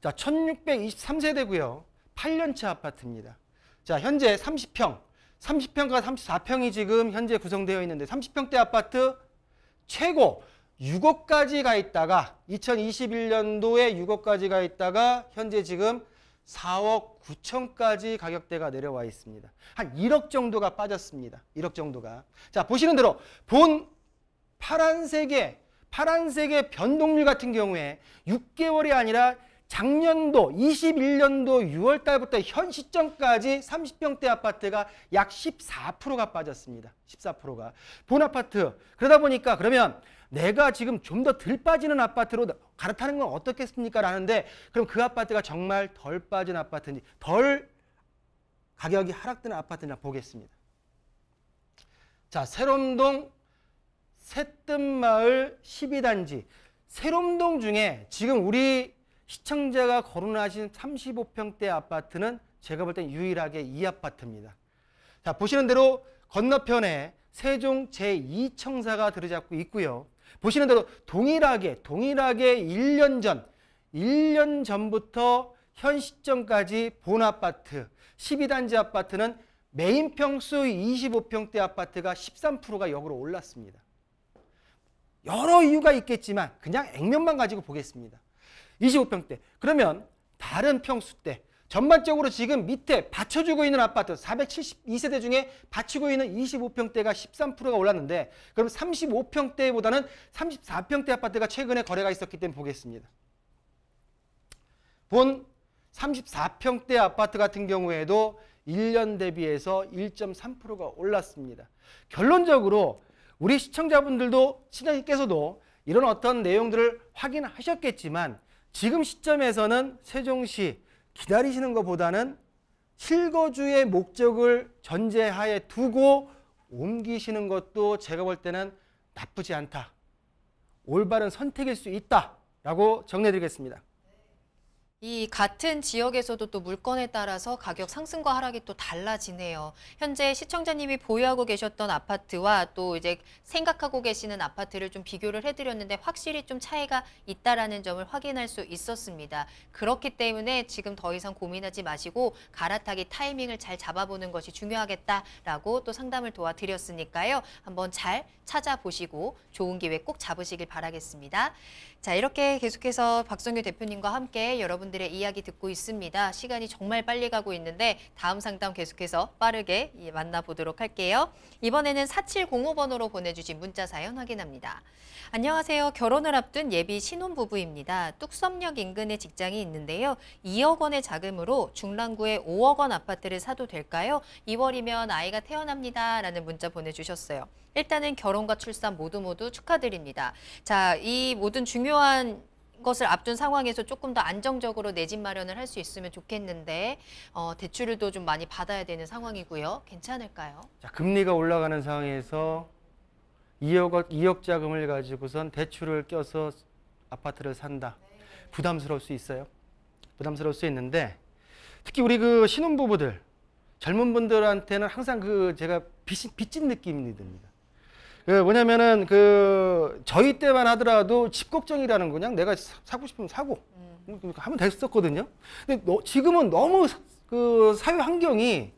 자, 1623세대고요. 8년차 아파트입니다. 자, 현재 30평, 30평과 34평이 지금 현재 구성되어 있는데 30평대 아파트 최고 6억까지 가 있다가 2021년도에 6억까지 가 있다가 현재 지금 4억 9천까지 가격대가 내려와 있습니다. 한 1억 정도가 빠졌습니다. 1억 정도가. 자, 보시는 대로 본 파란색의 파란색의 변동률 같은 경우에 6개월이 아니라 작년도 21년도 6월 달부터 현 시점까지 30평대 아파트가 약 14%가 빠졌습니다. 14%가. 본 아파트. 그러다 보니까 그러면 내가 지금 좀 더 덜 빠지는 아파트로 갈아타는 건 어떻겠습니까? 라는데 그럼 그 아파트가 정말 덜 빠진 아파트인지 덜 가격이 하락되아파트인 보겠습니다. 자, 새롬동 새뜸마을 12단지 새롬동 중에 지금 우리 시청자가 거론하신 35평대 아파트는 제가 볼 땐 유일하게 이 아파트입니다. 자, 보시는 대로 건너편에 세종 제2청사가 들어잡고 있고요. 보시는 대로 동일하게 동일하게 1년 전 1년 전부터 현 시점까지 본 아파트 12단지 아파트는 메인 평수 25평대 아파트가 13%가 역으로 올랐습니다. 여러 이유가 있겠지만 그냥 액면만 가지고 보겠습니다. 25평대. 그러면 다른 평수대 전반적으로 지금 밑에 받쳐주고 있는 아파트 472세대 중에 받치고 있는 25평대가 13%가 올랐는데 그럼 35평대보다는 34평대 아파트가 최근에 거래가 있었기 때문에 보겠습니다. 본 34평대 아파트 같은 경우에도 1년 대비해서 1.3%가 올랐습니다. 결론적으로 우리 시청자분들도 시장님께서도 이런 어떤 내용들을 확인하셨겠지만 지금 시점에서는 세종시 기다리시는 것보다는 실거주의 목적을 전제하에 두고 옮기시는 것도 제가 볼 때는 나쁘지 않다. 올바른 선택일 수 있다라고 정리해드리겠습니다. 이 같은 지역에서도 또 물건에 따라서 가격 상승과 하락이 또 달라지네요. 현재 시청자님이 보유하고 계셨던 아파트와 또 이제 생각하고 계시는 아파트를 좀 비교를 해드렸는데 확실히 좀 차이가 있다라는 점을 확인할 수 있었습니다. 그렇기 때문에 지금 더 이상 고민하지 마시고 갈아타기 타이밍을 잘 잡아보는 것이 중요하겠다라고 또 상담을 도와드렸으니까요. 한번 잘 찾아보시고 좋은 기회 꼭 잡으시길 바라겠습니다. 자, 이렇게 계속해서 박성규 대표님과 함께 여러분들의 이야기 듣고 있습니다. 시간이 정말 빨리 가고 있는데 다음 상담 계속해서 빠르게 만나보도록 할게요. 이번에는 4705번으로 보내주신 문자 사연 확인합니다. 안녕하세요. 결혼을 앞둔 예비 신혼부부입니다. 뚝섬역 인근에 직장이 있는데요. 2억 원의 자금으로 중랑구에 5억 원 아파트를 사도 될까요? 2월이면 아이가 태어납니다. 라는 문자 보내주셨어요. 일단은 결혼과 출산 모두 모두 축하드립니다. 자, 이 모든 중요한 것을 앞둔 상황에서 조금 더 안정적으로 내 집 마련을 할 수 있으면 좋겠는데 어, 대출을 좀 많이 받아야 되는 상황이고요. 괜찮을까요? 자, 금리가 올라가는 상황에서 2억, 2억 자금을 가지고선 대출을 껴서 아파트를 산다. 네. 부담스러울 수 있어요. 부담스러울 수 있는데 특히 우리 그 신혼부부들 젊은 분들한테는 항상 그 제가 빚진 느낌이 듭니다. 예, 뭐냐면은 그 저희 때만 하더라도 집 걱정이라는 그냥 내가 사고 싶으면 사고 음. 음 그러니까 하면 됐었거든요. 근데 너, 지금은 너무 사, 그 사회 환경이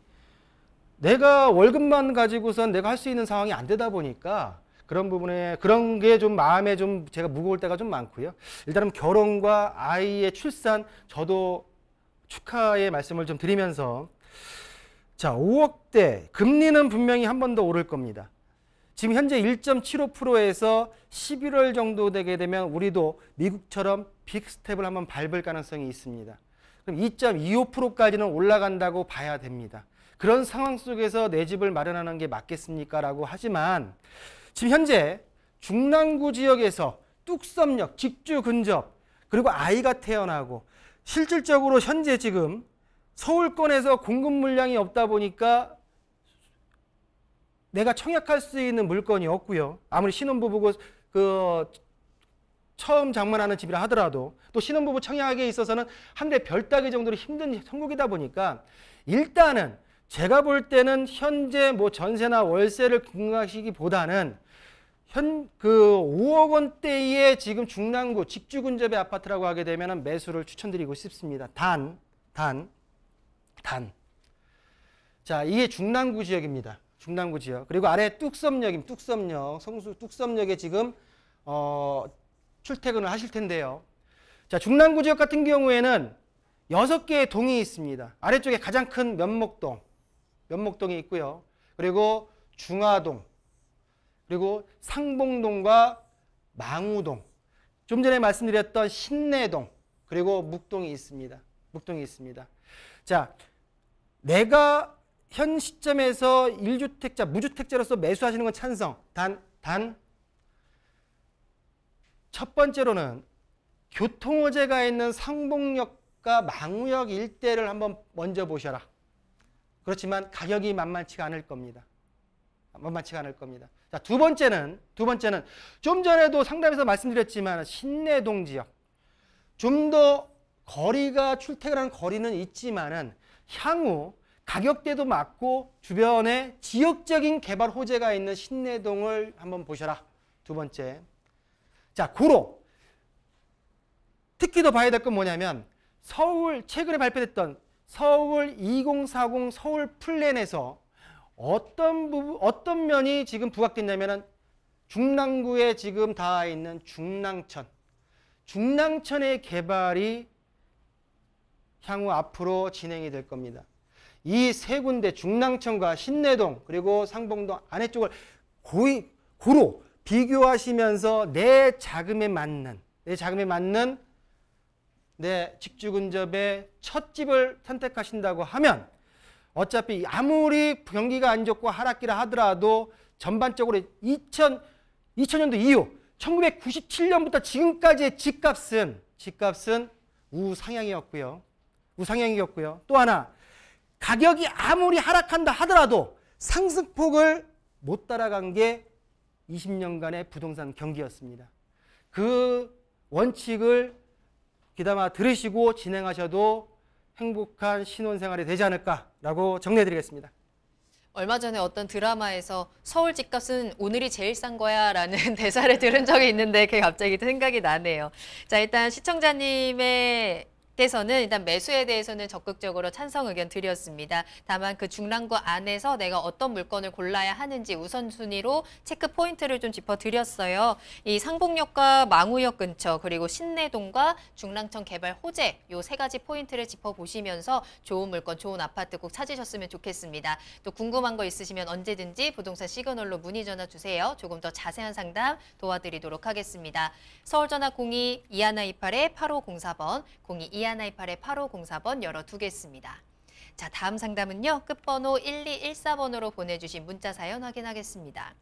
내가 월급만 가지고선 내가 할 수 있는 상황이 안 되다 보니까 그런 부분에 그런 게 좀 마음에 좀 제가 무거울 때가 좀 많고요. 일단은 결혼과 아이의 출산 저도 축하의 말씀을 좀 드리면서 자 5억대 금리는 분명히 한 번 더 오를 겁니다. 지금 현재 1.75%에서 11월 정도 되게 되면 우리도 미국처럼 빅스텝을 한번 밟을 가능성이 있습니다. 그럼 2.25%까지는 올라간다고 봐야 됩니다. 그런 상황 속에서 내 집을 마련하는 게 맞겠습니까? 라고 하지만 지금 현재 중랑구 지역에서 뚝섬역, 직주 근접, 그리고 아이가 태어나고 실질적으로 현재 지금 서울권에서 공급 물량이 없다 보니까 내가 청약할 수 있는 물건이 없고요. 아무리 신혼부부고 그, 그 처음 장만하는 집이라 하더라도 또 신혼부부 청약에 있어서는 한 대 별 따기 정도로 힘든 선국이다 보니까 일단은 제가 볼 때는 현재 뭐 전세나 월세를 공각시기보다는 현 그 5억 원대의 지금 중랑구 직주근접의 아파트라고 하게 되면 매수를 추천드리고 싶습니다. 단, 단, 단. 자, 이게 중랑구 지역입니다. 중남구 지역. 그리고 아래 뚝섬역입니다 뚝섬역 성수 뚝섬역에 지금 어, 출퇴근을 하실 텐데요. 자, 중남구 지역 같은 경우에는 여섯 개의 동이 있습니다. 아래쪽에 가장 큰 면목동, 면목동이 있고요. 그리고 중화동, 그리고 상봉동과 망우동, 좀 전에 말씀드렸던 신내동, 그리고 묵동이 있습니다. 묵동이 있습니다. 자, 내가 현 시점에서 1주택자, 무주택자로서 매수하시는 건 찬성. 단, 단, 첫 번째로는 교통호재가 있는 상봉역과 망우역 일대를 한번 먼저 보셔라. 그렇지만 가격이 만만치가 않을 겁니다. 만만치가 않을 겁니다. 자, 두 번째는, 두 번째는 좀 전에도 상담에서 말씀드렸지만 신내동 지역. 좀 더 거리가 출퇴근하는 거리는 있지만은 향후 가격대도 맞고 주변에 지역적인 개발 호재가 있는 신내동을 한번 보셔라. 두 번째. 자, 고로. 특히 더 봐야 될 건 뭐냐면 서울 최근에 발표됐던 서울 2040 서울 플랜에서 어떤 부분 어떤 면이 지금 부각됐냐면은 중랑구에 지금 닿아 있는 중랑천 중랑천의 개발이 향후 앞으로 진행이 될 겁니다. 이세 군데 중랑천과 신내동 그리고 상봉동 안에 쪽을 고이, 고로 비교하시면서 내 자금에 맞는 내 자금에 맞는 내 직주 근접의 첫 집을 선택하신다고 하면 어차피 아무리 경기가 안 좋고 하락기라 하더라도 전반적으로 2000, 2000년도 이후 1997년부터 지금까지의 집값은 집값은 우상향이었고요. 우상향이었고요. 또 하나 가격이 아무리 하락한다 하더라도 상승폭을 못 따라간 게 20년간의 부동산 경기였습니다. 그 원칙을 귀담아 들으시고 진행하셔도 행복한 신혼생활이 되지 않을까라고 정리해드리겠습니다. 얼마 전에 어떤 드라마에서 서울 집값은 오늘이 제일 싼 거야 라는 대사를 들은 적이 있는데 그게 갑자기 생각이 나네요. 자, 일단 시청자님의 밖에서는 일단 매수에 대해서는 적극적으로 찬성 의견 드렸습니다. 다만 그 중랑구 안에서 내가 어떤 물건을 골라야 하는지 우선순위로 체크 포인트를 좀 짚어드렸어요. 이 상봉역과 망우역 근처 그리고 신내동과 중랑천 개발 호재 요 세 가지 포인트를 짚어보시면서 좋은 물건, 좋은 아파트 꼭 찾으셨으면 좋겠습니다. 또 궁금한 거 있으시면 언제든지 부동산 시그널로 문의 전화 주세요. 조금 더 자세한 상담 도와드리도록 하겠습니다. 서울전화 02-2128-8504번 02-2128-8504번 02 8504번 02 2128 2128 2128-8504번 열어 두겠습니다. 자, 다음 상담은요. 끝번호 1214번으로 보내주신 문자 사연 확인하겠습니다.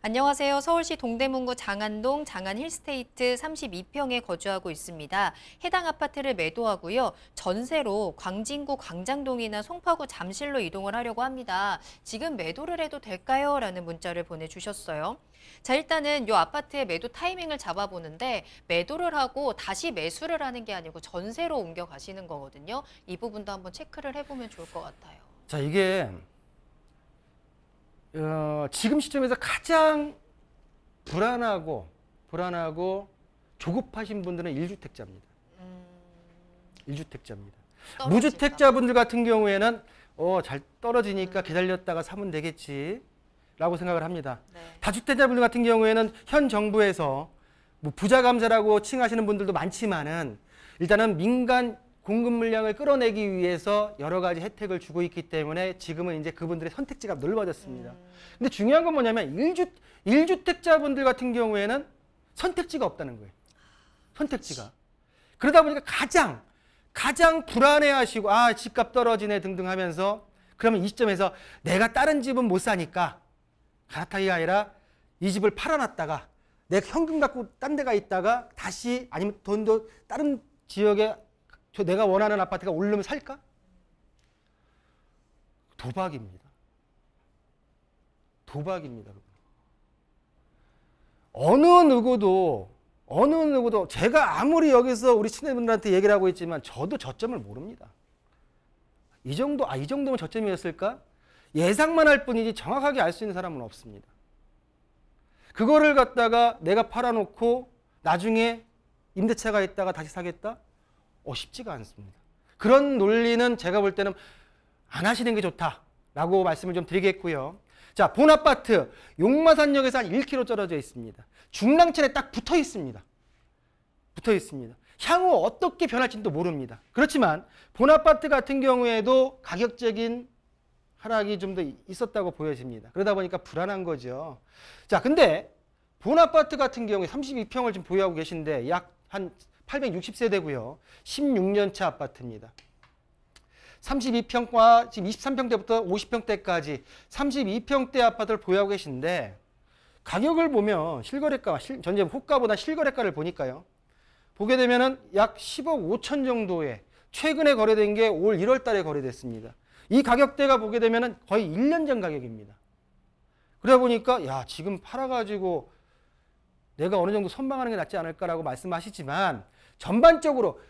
안녕하세요. 서울시 동대문구 장안동 장안힐스테이트 32평에 거주하고 있습니다. 해당 아파트를 매도하고요. 전세로 광진구 광장동이나 송파구 잠실로 이동을 하려고 합니다. 지금 매도를 해도 될까요? 라는 문자를 보내주셨어요. 자 일단은 요 아파트의 매도 타이밍을 잡아보는데 매도를 하고 다시 매수를 하는 게 아니고 전세로 옮겨가시는 거거든요. 이 부분도 한번 체크를 해보면 좋을 것 같아요. 자 이게 어, 지금 시점에서 가장 불안하고 불안하고 조급하신 분들은 1주택자입니다. 음... 1주택자입니다. 떨어질까? 무주택자분들 같은 경우에는 어, 잘 떨어지니까 음... 기다렸다가 사면 되겠지 라고 생각을 합니다. 네. 다주택자분들 같은 경우에는 현 정부에서 뭐 부자 감세라고 칭하시는 분들도 많지만은 일단은 민간 공급 물량을 끌어내기 위해서 여러 가지 혜택을 주고 있기 때문에 지금은 이제 그분들의 선택지가 넓어졌습니다. 근데 중요한 건 뭐냐면 일 1주, 1주택자분들 같은 경우에는 선택지가 없다는 거예요. 선택지가. 그러다 보니까 가장 가장 불안해하시고 아 집값 떨어지네 등등 하면서 그러면 이 시점에서 내가 다른 집은 못 사니까 갈아타기가 아니라 이 집을 팔아놨다가 내 현금 갖고 딴 데가 있다가 다시 아니면 돈도 다른 지역에 저 내가 원하는 아파트가 오르면 살까? 도박입니다. 도박입니다. 어느 누구도 어느 누구도 제가 아무리 여기서 우리 친애분들한테 얘기를 하고 있지만 저도 저점을 모릅니다. 이 정도 아 이 정도면 저점이었을까? 예상만 할 뿐이지 정확하게 알 수 있는 사람은 없습니다. 그거를 갖다가 내가 팔아놓고 나중에 임대차가 있다가 다시 사겠다? 어, 쉽지가 않습니다. 그런 논리는 제가 볼 때는 안 하시는 게 좋다라고 말씀을 좀 드리겠고요. 자, 본아파트 용마산역에서 한 1km 떨어져 있습니다. 중랑천에 딱 붙어 있습니다. 붙어 있습니다. 향후 어떻게 변할지도 모릅니다. 그렇지만 본아파트 같은 경우에도 가격적인 하락이 좀 더 있었다고 보여집니다. 그러다 보니까 불안한 거죠. 자, 근데 본아파트 같은 경우에 32평을 지금 보유하고 계신데 약한 860세대고요. 16년차 아파트입니다. 32평과 지금 23평대부터 50평대까지 32평대 아파트를 보유하고 계신데 가격을 보면 실거래가 전제 호가보다 실거래가를 보니까요. 보게 되면약 10억 5천 정도에 최근에 거래된 게 올 1월 달에 거래됐습니다. 이 가격대가 보게 되면 거의 1년 전 가격입니다. 그러다 보니까 야, 지금 팔아 가지고 내가 어느 정도 선방하는 게 낫지 않을까라고 말씀하시지만 전반적으로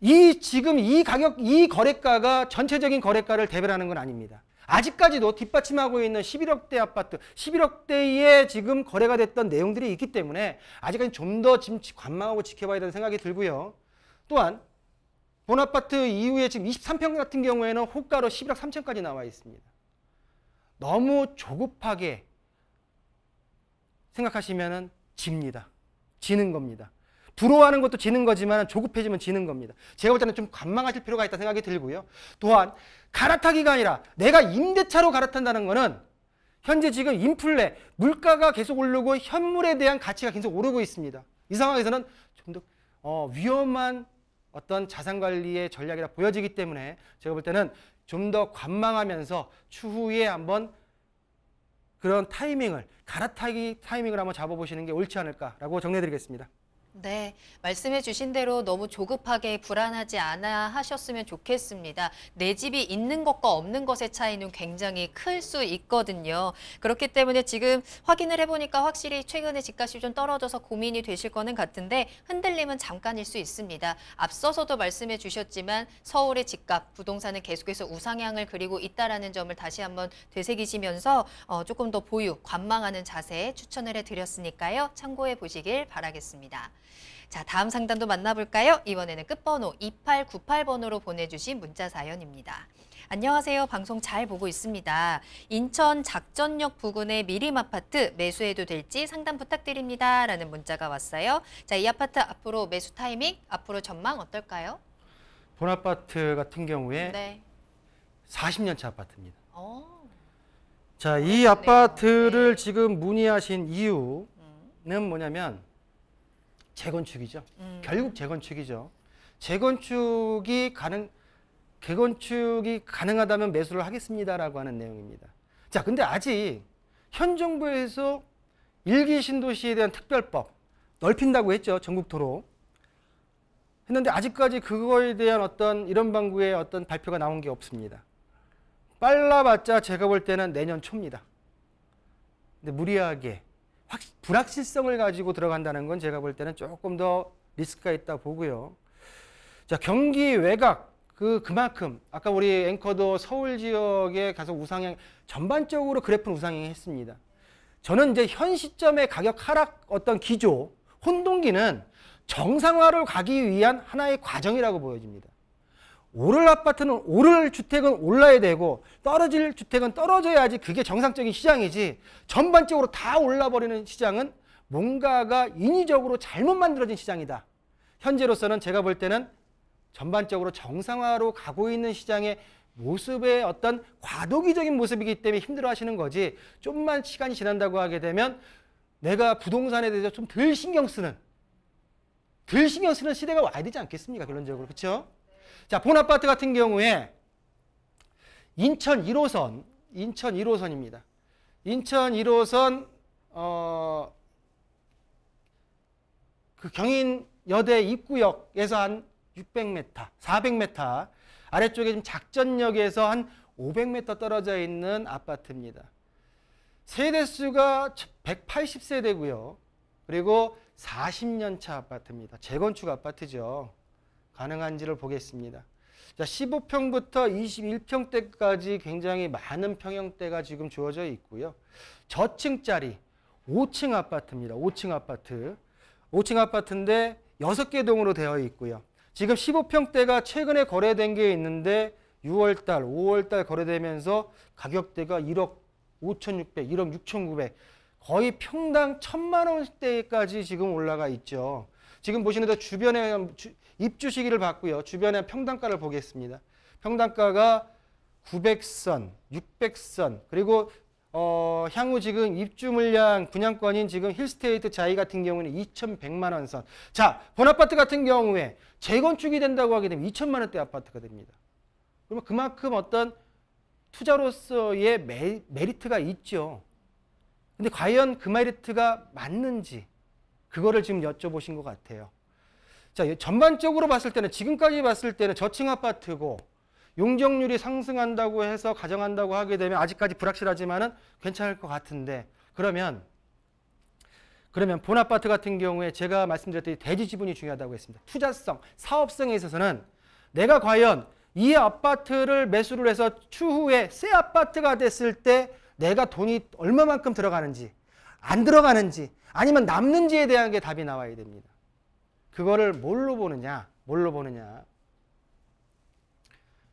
이 지금 이 가격 이 거래가가 전체적인 거래가를 대변하는 건 아닙니다. 아직까지도 뒷받침하고 있는 11억대 아파트, 11억대에 지금 거래가 됐던 내용들이 있기 때문에 아직까좀더 관망하고 지켜봐야 되는 생각이 들고요. 또한 본아파트 이후에 지금 23평 같은 경우에는 호가로 11억 3천까지 나와 있습니다. 너무 조급하게 생각하시면 집니다. 지는 겁니다. 두려워하는 것도 지는 거지만 조급해지면 지는 겁니다. 제가 볼 때는 좀 관망하실 필요가 있다 생각이 들고요. 또한 갈아타기가 아니라 내가 임대차로 갈아탄다는 거는 현재 지금 인플레, 물가가 계속 오르고 현물에 대한 가치가 계속 오르고 있습니다. 이 상황에서는 좀더 어, 위험한 어떤 자산관리의 전략이라 보여지기 때문에 제가 볼 때는 좀 더 관망하면서 추후에 한번 그런 타이밍을 갈아타기 타이밍을 한번 잡아보시는 게 옳지 않을까라고 정리해드리겠습니다. 네, 말씀해 주신 대로 너무 조급하게 불안하지 않아 하셨으면 좋겠습니다. 내 집이 있는 것과 없는 것의 차이는 굉장히 클 수 있거든요. 그렇기 때문에 지금 확인을 해보니까 확실히 최근에 집값이 좀 떨어져서 고민이 되실 거는 같은데 흔들림은 잠깐일 수 있습니다. 앞서서도 말씀해 주셨지만 서울의 집값, 부동산은 계속해서 우상향을 그리고 있다라는 점을 다시 한번 되새기시면서 어, 조금 더 보유, 관망하는 자세 추천을 해드렸으니까요. 참고해 보시길 바라겠습니다. 자, 다음 상담도 만나볼까요? 이번에는 끝번호 2898번으로 보내주신 문자 사연입니다. 안녕하세요. 방송 잘 보고 있습니다. 인천 작전역 부근의 미림 아파트 매수해도 될지 상담 부탁드립니다. 라는 문자가 왔어요. 자, 이 아파트 앞으로 매수 타이밍, 앞으로 전망 어떨까요? 본 아파트 같은 경우에 네. 40년 차 아파트입니다. 어. 자, 이 아파트를 네. 지금 문의하신 이유는 뭐냐면 음. 재건축이죠. 음. 결국 재건축이죠. 재건축이 가능 재건축이 가능하다면 매수를 하겠습니다라고 하는 내용입니다. 자, 근데 아직 현 정부에서 일기 신도시에 대한 특별법 넓힌다고 했죠. 전국 도로. 했는데 아직까지 그거에 대한 어떤 이런 방구의 어떤 발표가 나온 게 없습니다. 빨라봤자 제가 볼 때는 내년 초입니다. 근데 무리하게 확, 불확실성을 가지고 들어간다는 건 제가 볼 때는 조금 더 리스크가 있다 보고요. 자, 경기 외곽 그 그만큼 아까 우리 앵커도 서울 지역에 가서 우상향 전반적으로 그래프 우상향했습니다. 저는 이제 현 시점의 가격 하락 어떤 기조 혼동기는 정상화로 가기 위한 하나의 과정이라고 보여집니다. 오를 아파트는 오를 주택은 올라야 되고 떨어질 주택은 떨어져야지 그게 정상적인 시장이지 전반적으로 다 올라버리는 시장은 뭔가가 인위적으로 잘못 만들어진 시장이다. 현재로서는 제가 볼 때는 전반적으로 정상화로 가고 있는 시장의 모습의 어떤 과도기적인 모습이기 때문에 힘들어하시는 거지 좀만 시간이 지난다고 하게 되면 내가 부동산에 대해서 좀 덜 신경 쓰는 덜 신경 쓰는 시대가 와야 되지 않겠습니까? 결론적으로 그렇죠? 자, 본아파트 같은 경우에 인천 1호선, 인천 1호선입니다. 인천 1호선 어, 그 경인여대 입구역에서 한 600m, 400m 아래쪽에 지금 작전역에서 한 500m 떨어져 있는 아파트입니다. 세대수가 180세대고요. 그리고 40년 차 아파트입니다. 재건축 아파트죠. 가능한지를 보겠습니다. 자, 15평부터 21평대까지 굉장히 많은 평형대가 지금 주어져 있고요. 저층짜리 5층 아파트입니다. 5층 아파트. 5층 아파트인데 6개 동으로 되어 있고요. 지금 15평대가 최근에 거래된 게 있는데 6월달, 5월달 거래되면서 가격대가 1억 5,600, 1억 6,900 거의 평당 천만 원대까지 지금 올라가 있죠. 지금 보시는 데 주변에 입주 시기를 봤고요. 주변의 평당가를 보겠습니다. 평당가가 900선, 600선, 그리고 어, 향후 지금 입주 물량 분양권인 지금 힐스테이트 자이 같은 경우는 2,100만 원 선. 자, 본아파트 같은 경우에 재건축이 된다고 하게 되면 2천만 원대 아파트가 됩니다. 그러면 그만큼 어떤 투자로서의 메, 메리트가 있죠. 근데 과연 그 메리트가 맞는지 그거를 지금 여쭤보신 것 같아요. 자, 전반적으로 봤을 때는 지금까지 봤을 때는 저층 아파트고 용적률이 상승한다고 해서 가정한다고 하게 되면 아직까지 불확실하지만은 괜찮을 것 같은데 그러면 그러면 본 아파트 같은 경우에 제가 말씀드렸듯이 대지 지분이 중요하다고 했습니다. 투자성, 사업성에 있어서는 내가 과연 이 아파트를 매수를 해서 추후에 새 아파트가 됐을 때 내가 돈이 얼마만큼 들어가는지 안 들어가는지 아니면 남는지에 대한 게 답이 나와야 됩니다. 그거를 뭘로 보느냐? 뭘로 보느냐?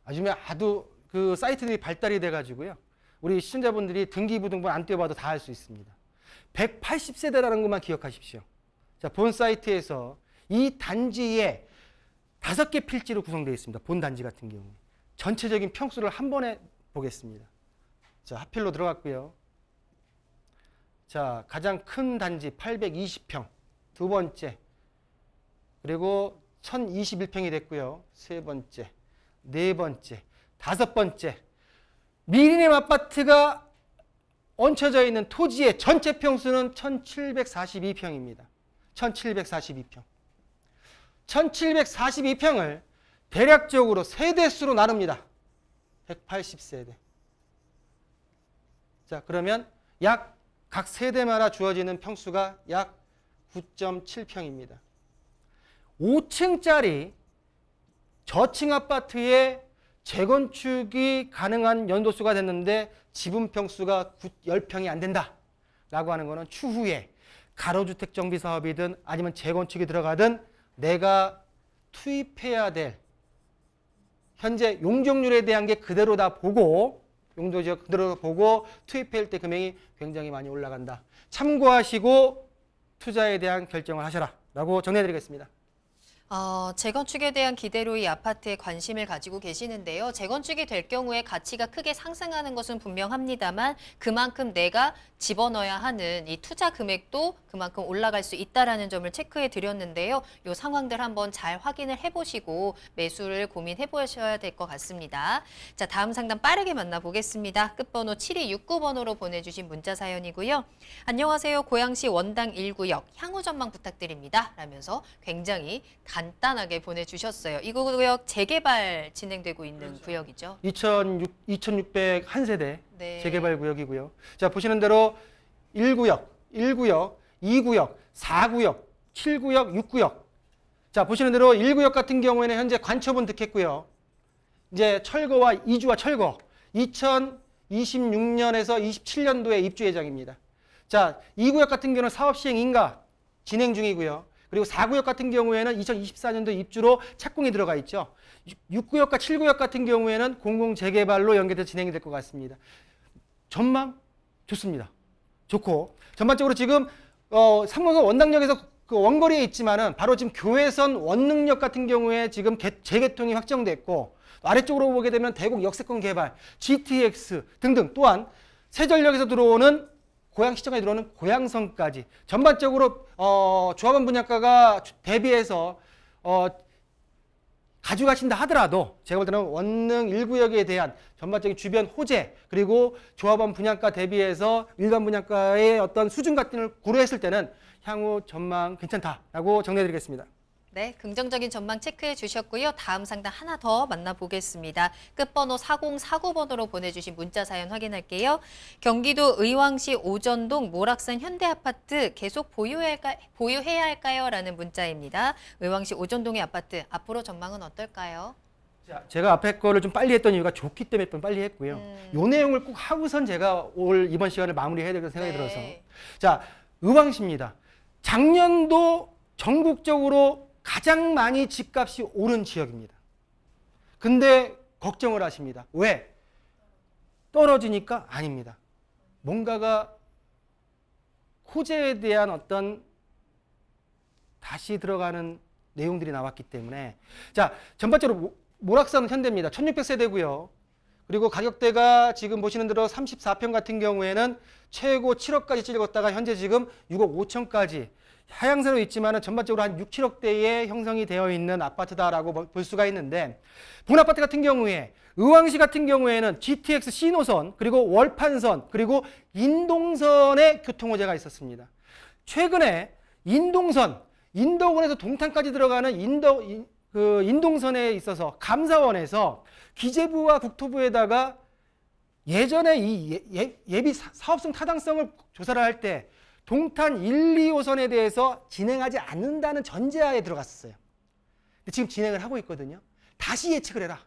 요즘에 아주 그 사이트들이 발달이 돼가지고요. 우리 시청자분들이 등기부등본 안 떼어봐도 다 할 수 있습니다. 180세대라는 것만 기억하십시오. 자, 본 사이트에서 이 단지에 다섯 개 필지로 구성되어 있습니다. 본 단지 같은 경우 전체적인 평수를 한 번에 보겠습니다. 자, 하필로 들어갔고요. 자, 가장 큰 단지 820평. 두 번째, 그리고 1021평이 됐고요. 세 번째, 네 번째, 다섯 번째. 미리님 아파트가 얹혀져 있는 토지의 전체 평수는 1742평입니다. 1742평. 1742평을 대략적으로 세대수로 나눕니다. 180세대. 자, 그러면 약 각 세대마다 주어지는 평수가 약 9.7평입니다. 5층짜리 저층 아파트에 재건축이 가능한 연도수가 됐는데 지분평수가 10평이 안 된다. 라고 하는 거는 추후에 가로주택 정비 사업이든 아니면 재건축이 들어가든 내가 투입해야 될 현재 용적률에 대한 게 그대로 다 보고 용도 지역 그대로 보고 투입할 때 금액이 굉장히 많이 올라간다. 참고하시고 투자에 대한 결정을 하셔라 라고 정리해드리겠습니다. 어, 재건축에 대한 기대로 이 아파트에 관심을 가지고 계시는데요. 재건축이 될 경우에 가치가 크게 상승하는 것은 분명합니다만 그만큼 내가 집어넣어야 하는 이 투자 금액도 그만큼 올라갈 수 있다라는 점을 체크해 드렸는데요. 이 상황들 한번 잘 확인을 해보시고 매수를 고민해 보셔야 될 것 같습니다. 자, 다음 상담 빠르게 만나보겠습니다. 끝번호 7269번으로 보내주신 문자 사연이고요. 안녕하세요. 고양시 원당 1구역 향후 전망 부탁드립니다. 라면서 굉장히 간단하게 보내주셨어요. 이 구역 재개발 진행되고 있는 그렇죠. 구역이죠. 2 6 0 1세대 네. 재개발 구역이고요. 자 보시는 대로 1구역, 1구역, 2구역, 4구역, 7구역, 6구역. 자 보시는 대로 1구역 같은 경우에는 현재 관첩은 득했고요. 이제 철거와 이주와 철거 2026년에서 27년도에 입주 예정입니다. 자, 2구역 같은 경우는 사업 시행 인가 진행 중이고요. 그리고 4구역 같은 경우에는 2024년도 입주로 착공이 들어가 있죠. 6구역과 7구역 같은 경우에는 공공 재개발로 연계돼 진행이 될 것 같습니다. 전망 좋습니다. 좋고 전반적으로 지금 어, 삼공역 원당역에서 그 원거리에 있지만은 바로 지금 교회선 원능역 같은 경우에 지금 개, 재개통이 확정됐고 아래쪽으로 보게 되면 대곡 역세권 개발, GTX 등등 또한 세전역에서 들어오는 고향 시청에 들어오는 고양성까지 전반적으로 어, 조합원 분양가가 대비해서 어, 가져가신다 하더라도 제가 볼 때는 원룸 1구역에 대한 전반적인 주변 호재 그리고 조합원 분양가 대비해서 일반 분양가의 어떤 수준 같은 걸 고려했을 때는 향후 전망 괜찮다라고 정리해드리겠습니다. 네, 긍정적인 전망 체크해 주셨고요. 다음 상담 하나 더 만나보겠습니다. 끝번호 4049번으로 보내주신 문자 사연 확인할게요. 경기도 의왕시 오전동 모락산 현대아파트 계속 보유해야, 할까, 보유해야 할까요? 라는 문자입니다. 의왕시 오전동의 아파트 앞으로 전망은 어떨까요? 제가 앞에 거를 좀 빨리 했던 이유가 좋기 때문에 좀 빨리 했고요. 음. 요 내용을 꼭 하고선 제가 올 이번 시간을 마무리해야 될 생각이 네. 들어서. 자, 의왕시입니다. 작년도 전국적으로 가장 많이 집값이 오른 지역입니다. 근데 걱정을 하십니다. 왜? 떨어지니까 아닙니다. 뭔가가 호재에 대한 어떤 다시 들어가는 내용들이 나왔기 때문에 자 전반적으로 모락사는 현대입니다. 1600세대고요. 그리고 가격대가 지금 보시는 대로 34평 같은 경우에는 최고 7억까지 찔렸다가 현재 지금 6억 5천까지 하향세로 있지만 전반적으로 한 6, 7억대에 형성이 되어 있는 아파트다라고 볼 수가 있는데 본아파트 같은 경우에 의왕시 같은 경우에는 GTX 신호선 그리고 월판선 그리고 인동선의 교통 호재가 있었습니다. 최근에 인동선 인덕원에서 동탄까지 들어가는 인덕 그 인동선에 있어서 감사원에서 기재부와 국토부에다가 예전에 이 예, 예 비 사업성 타당성을 조사를 할때 동탄 1, 2호선에 대해서 진행하지 않는다는 전제하에 들어갔었어요. 근데 지금 진행을 하고 있거든요. 다시 예측을 해라.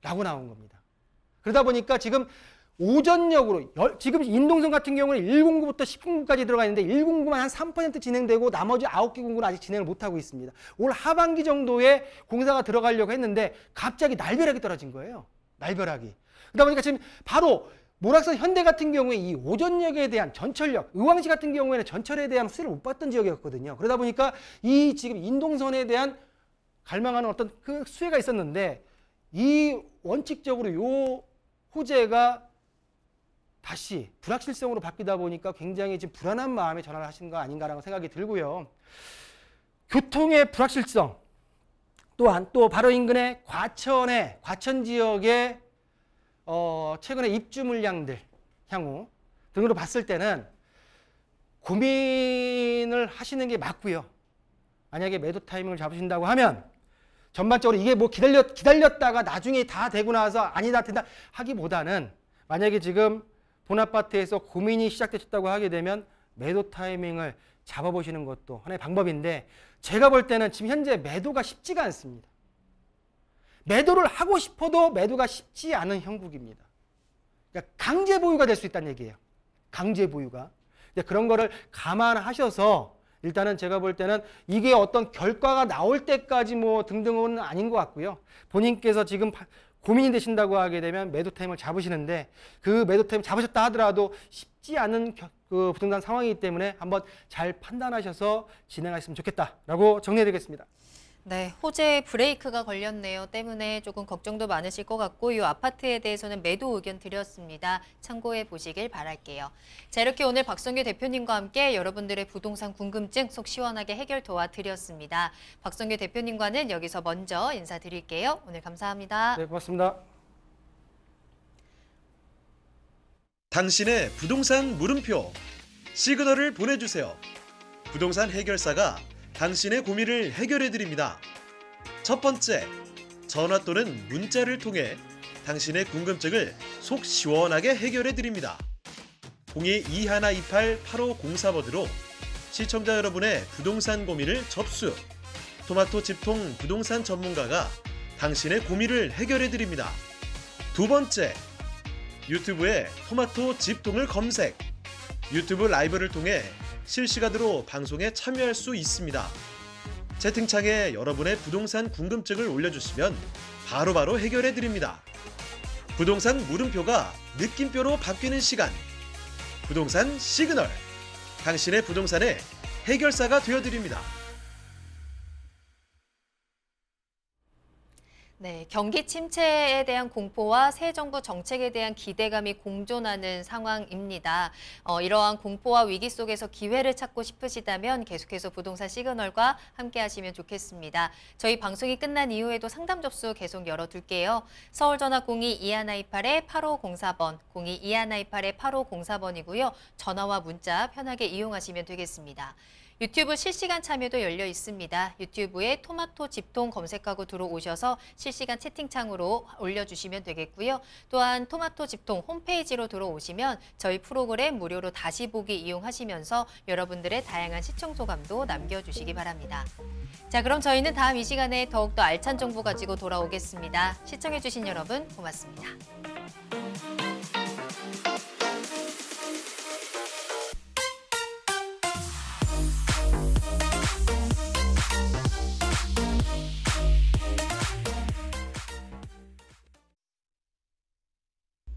라고 나온 겁니다. 그러다 보니까 지금 오전역으로 열, 지금 인동선 같은 경우는 109부터 1009까지 들어가 있는데 109만 한3% 진행되고 나머지 9개 공구는 아직 진행을 못하고 있습니다. 올 하반기 정도에 공사가 들어가려고 했는데 갑자기 날벼락이 떨어진 거예요. 날벼락이. 그러다 보니까 지금 바로 모락서 현대 같은 경우에 이 오전역에 대한 전철역, 의왕시 같은 경우에는 전철에 대한 수혜를 못 받던 지역이었거든요. 그러다 보니까 이 지금 인동선에 대한 갈망하는 어떤 그 수혜가 있었는데 이 원칙적으로 요 호재가 다시 불확실성으로 바뀌다 보니까 굉장히 지금 불안한 마음에 전화를 하신 거 아닌가라는 생각이 들고요. 교통의 불확실성 또한 또 바로 인근의 과천의 과천 지역의 어, 최근에 입주 물량들 향후 등으로 봤을 때는 고민을 하시는 게 맞고요. 만약에 매도 타이밍을 잡으신다고 하면 전반적으로 이게 뭐 기다렸, 기다렸다가 나중에 다 되고 나서 아니다 된다 하기보다는 만약에 지금 본 아파트에서 고민이 시작되셨다고 하게 되면 매도 타이밍을 잡아보시는 것도 하나의 방법인데 제가 볼 때는 지금 현재 매도가 쉽지가 않습니다. 매도를 하고 싶어도 매도가 쉽지 않은 형국입니다. 그러니까 강제 보유가 될 수 있다는 얘기예요. 강제 보유가. 그런 거를 감안하셔서 일단은 제가 볼 때는 이게 어떤 결과가 나올 때까지 뭐 등등은 아닌 것 같고요. 본인께서 지금 고민이 되신다고 하게 되면 매도 타임을 잡으시는데 그 매도 타임 잡으셨다 하더라도 쉽지 않은 그 부동산 상황이기 때문에 한번 잘 판단하셔서 진행하셨으면 좋겠다라고 정리해드리겠습니다. 네, 호재 브레이크가 걸렸네요. 때문에 조금 걱정도 많으실 것 같고 이 아파트에 대해서는 매도 의견 드렸습니다. 참고해 보시길 바랄게요. 자, 이렇게 오늘 박성규 대표님과 함께 여러분들의 부동산 궁금증 속 시원하게 해결 도와드렸습니다. 박성규 대표님과는 여기서 먼저 인사드릴게요. 오늘 감사합니다. 네, 고맙습니다. 당신의 부동산 물음표 시그널을 보내주세요. 부동산 해결사가 당신의 고민을 해결해 드립니다. 첫 번째, 전화 또는 문자를 통해 당신의 궁금증을 속 시원하게 해결해 드립니다. 02-2128-8504번으로 시청자 여러분의 부동산 고민을 접수. 토마토 집통 부동산 전문가가 당신의 고민을 해결해 드립니다. 두 번째, 유튜브에 토마토 집통을 검색. 유튜브 라이브를 통해 실시간으로 방송에 참여할 수 있습니다. 채팅창에 여러분의 부동산 궁금증을 올려주시면 바로바로 해결해드립니다. 부동산 물음표가 느낌표로 바뀌는 시간. 부동산 시그널. 당신의 부동산의 해결사가 되어드립니다. 네, 경기 침체에 대한 공포와 새 정부 정책에 대한 기대감이 공존하는 상황입니다. 어, 이러한 공포와 위기 속에서 기회를 찾고 싶으시다면 계속해서 부동산 시그널과 함께 하시면 좋겠습니다. 저희 방송이 끝난 이후에도 상담 접수 계속 열어둘게요. 서울전화 02-2128-8504번, 02-2128-8504번이고요. 전화와 문자 편하게 이용하시면 되겠습니다. 유튜브 실시간 참여도 열려 있습니다. 유튜브에 토마토 집통 검색하고 들어오셔서 실시간 채팅창으로 올려주시면 되겠고요. 또한 토마토 집통 홈페이지로 들어오시면 저희 프로그램 무료로 다시 보기 이용하시면서 여러분들의 다양한 시청 소감도 남겨주시기 바랍니다. 자 그럼 저희는 다음 이 시간에 더욱더 알찬 정보 가지고 돌아오겠습니다. 시청해주신 여러분 고맙습니다.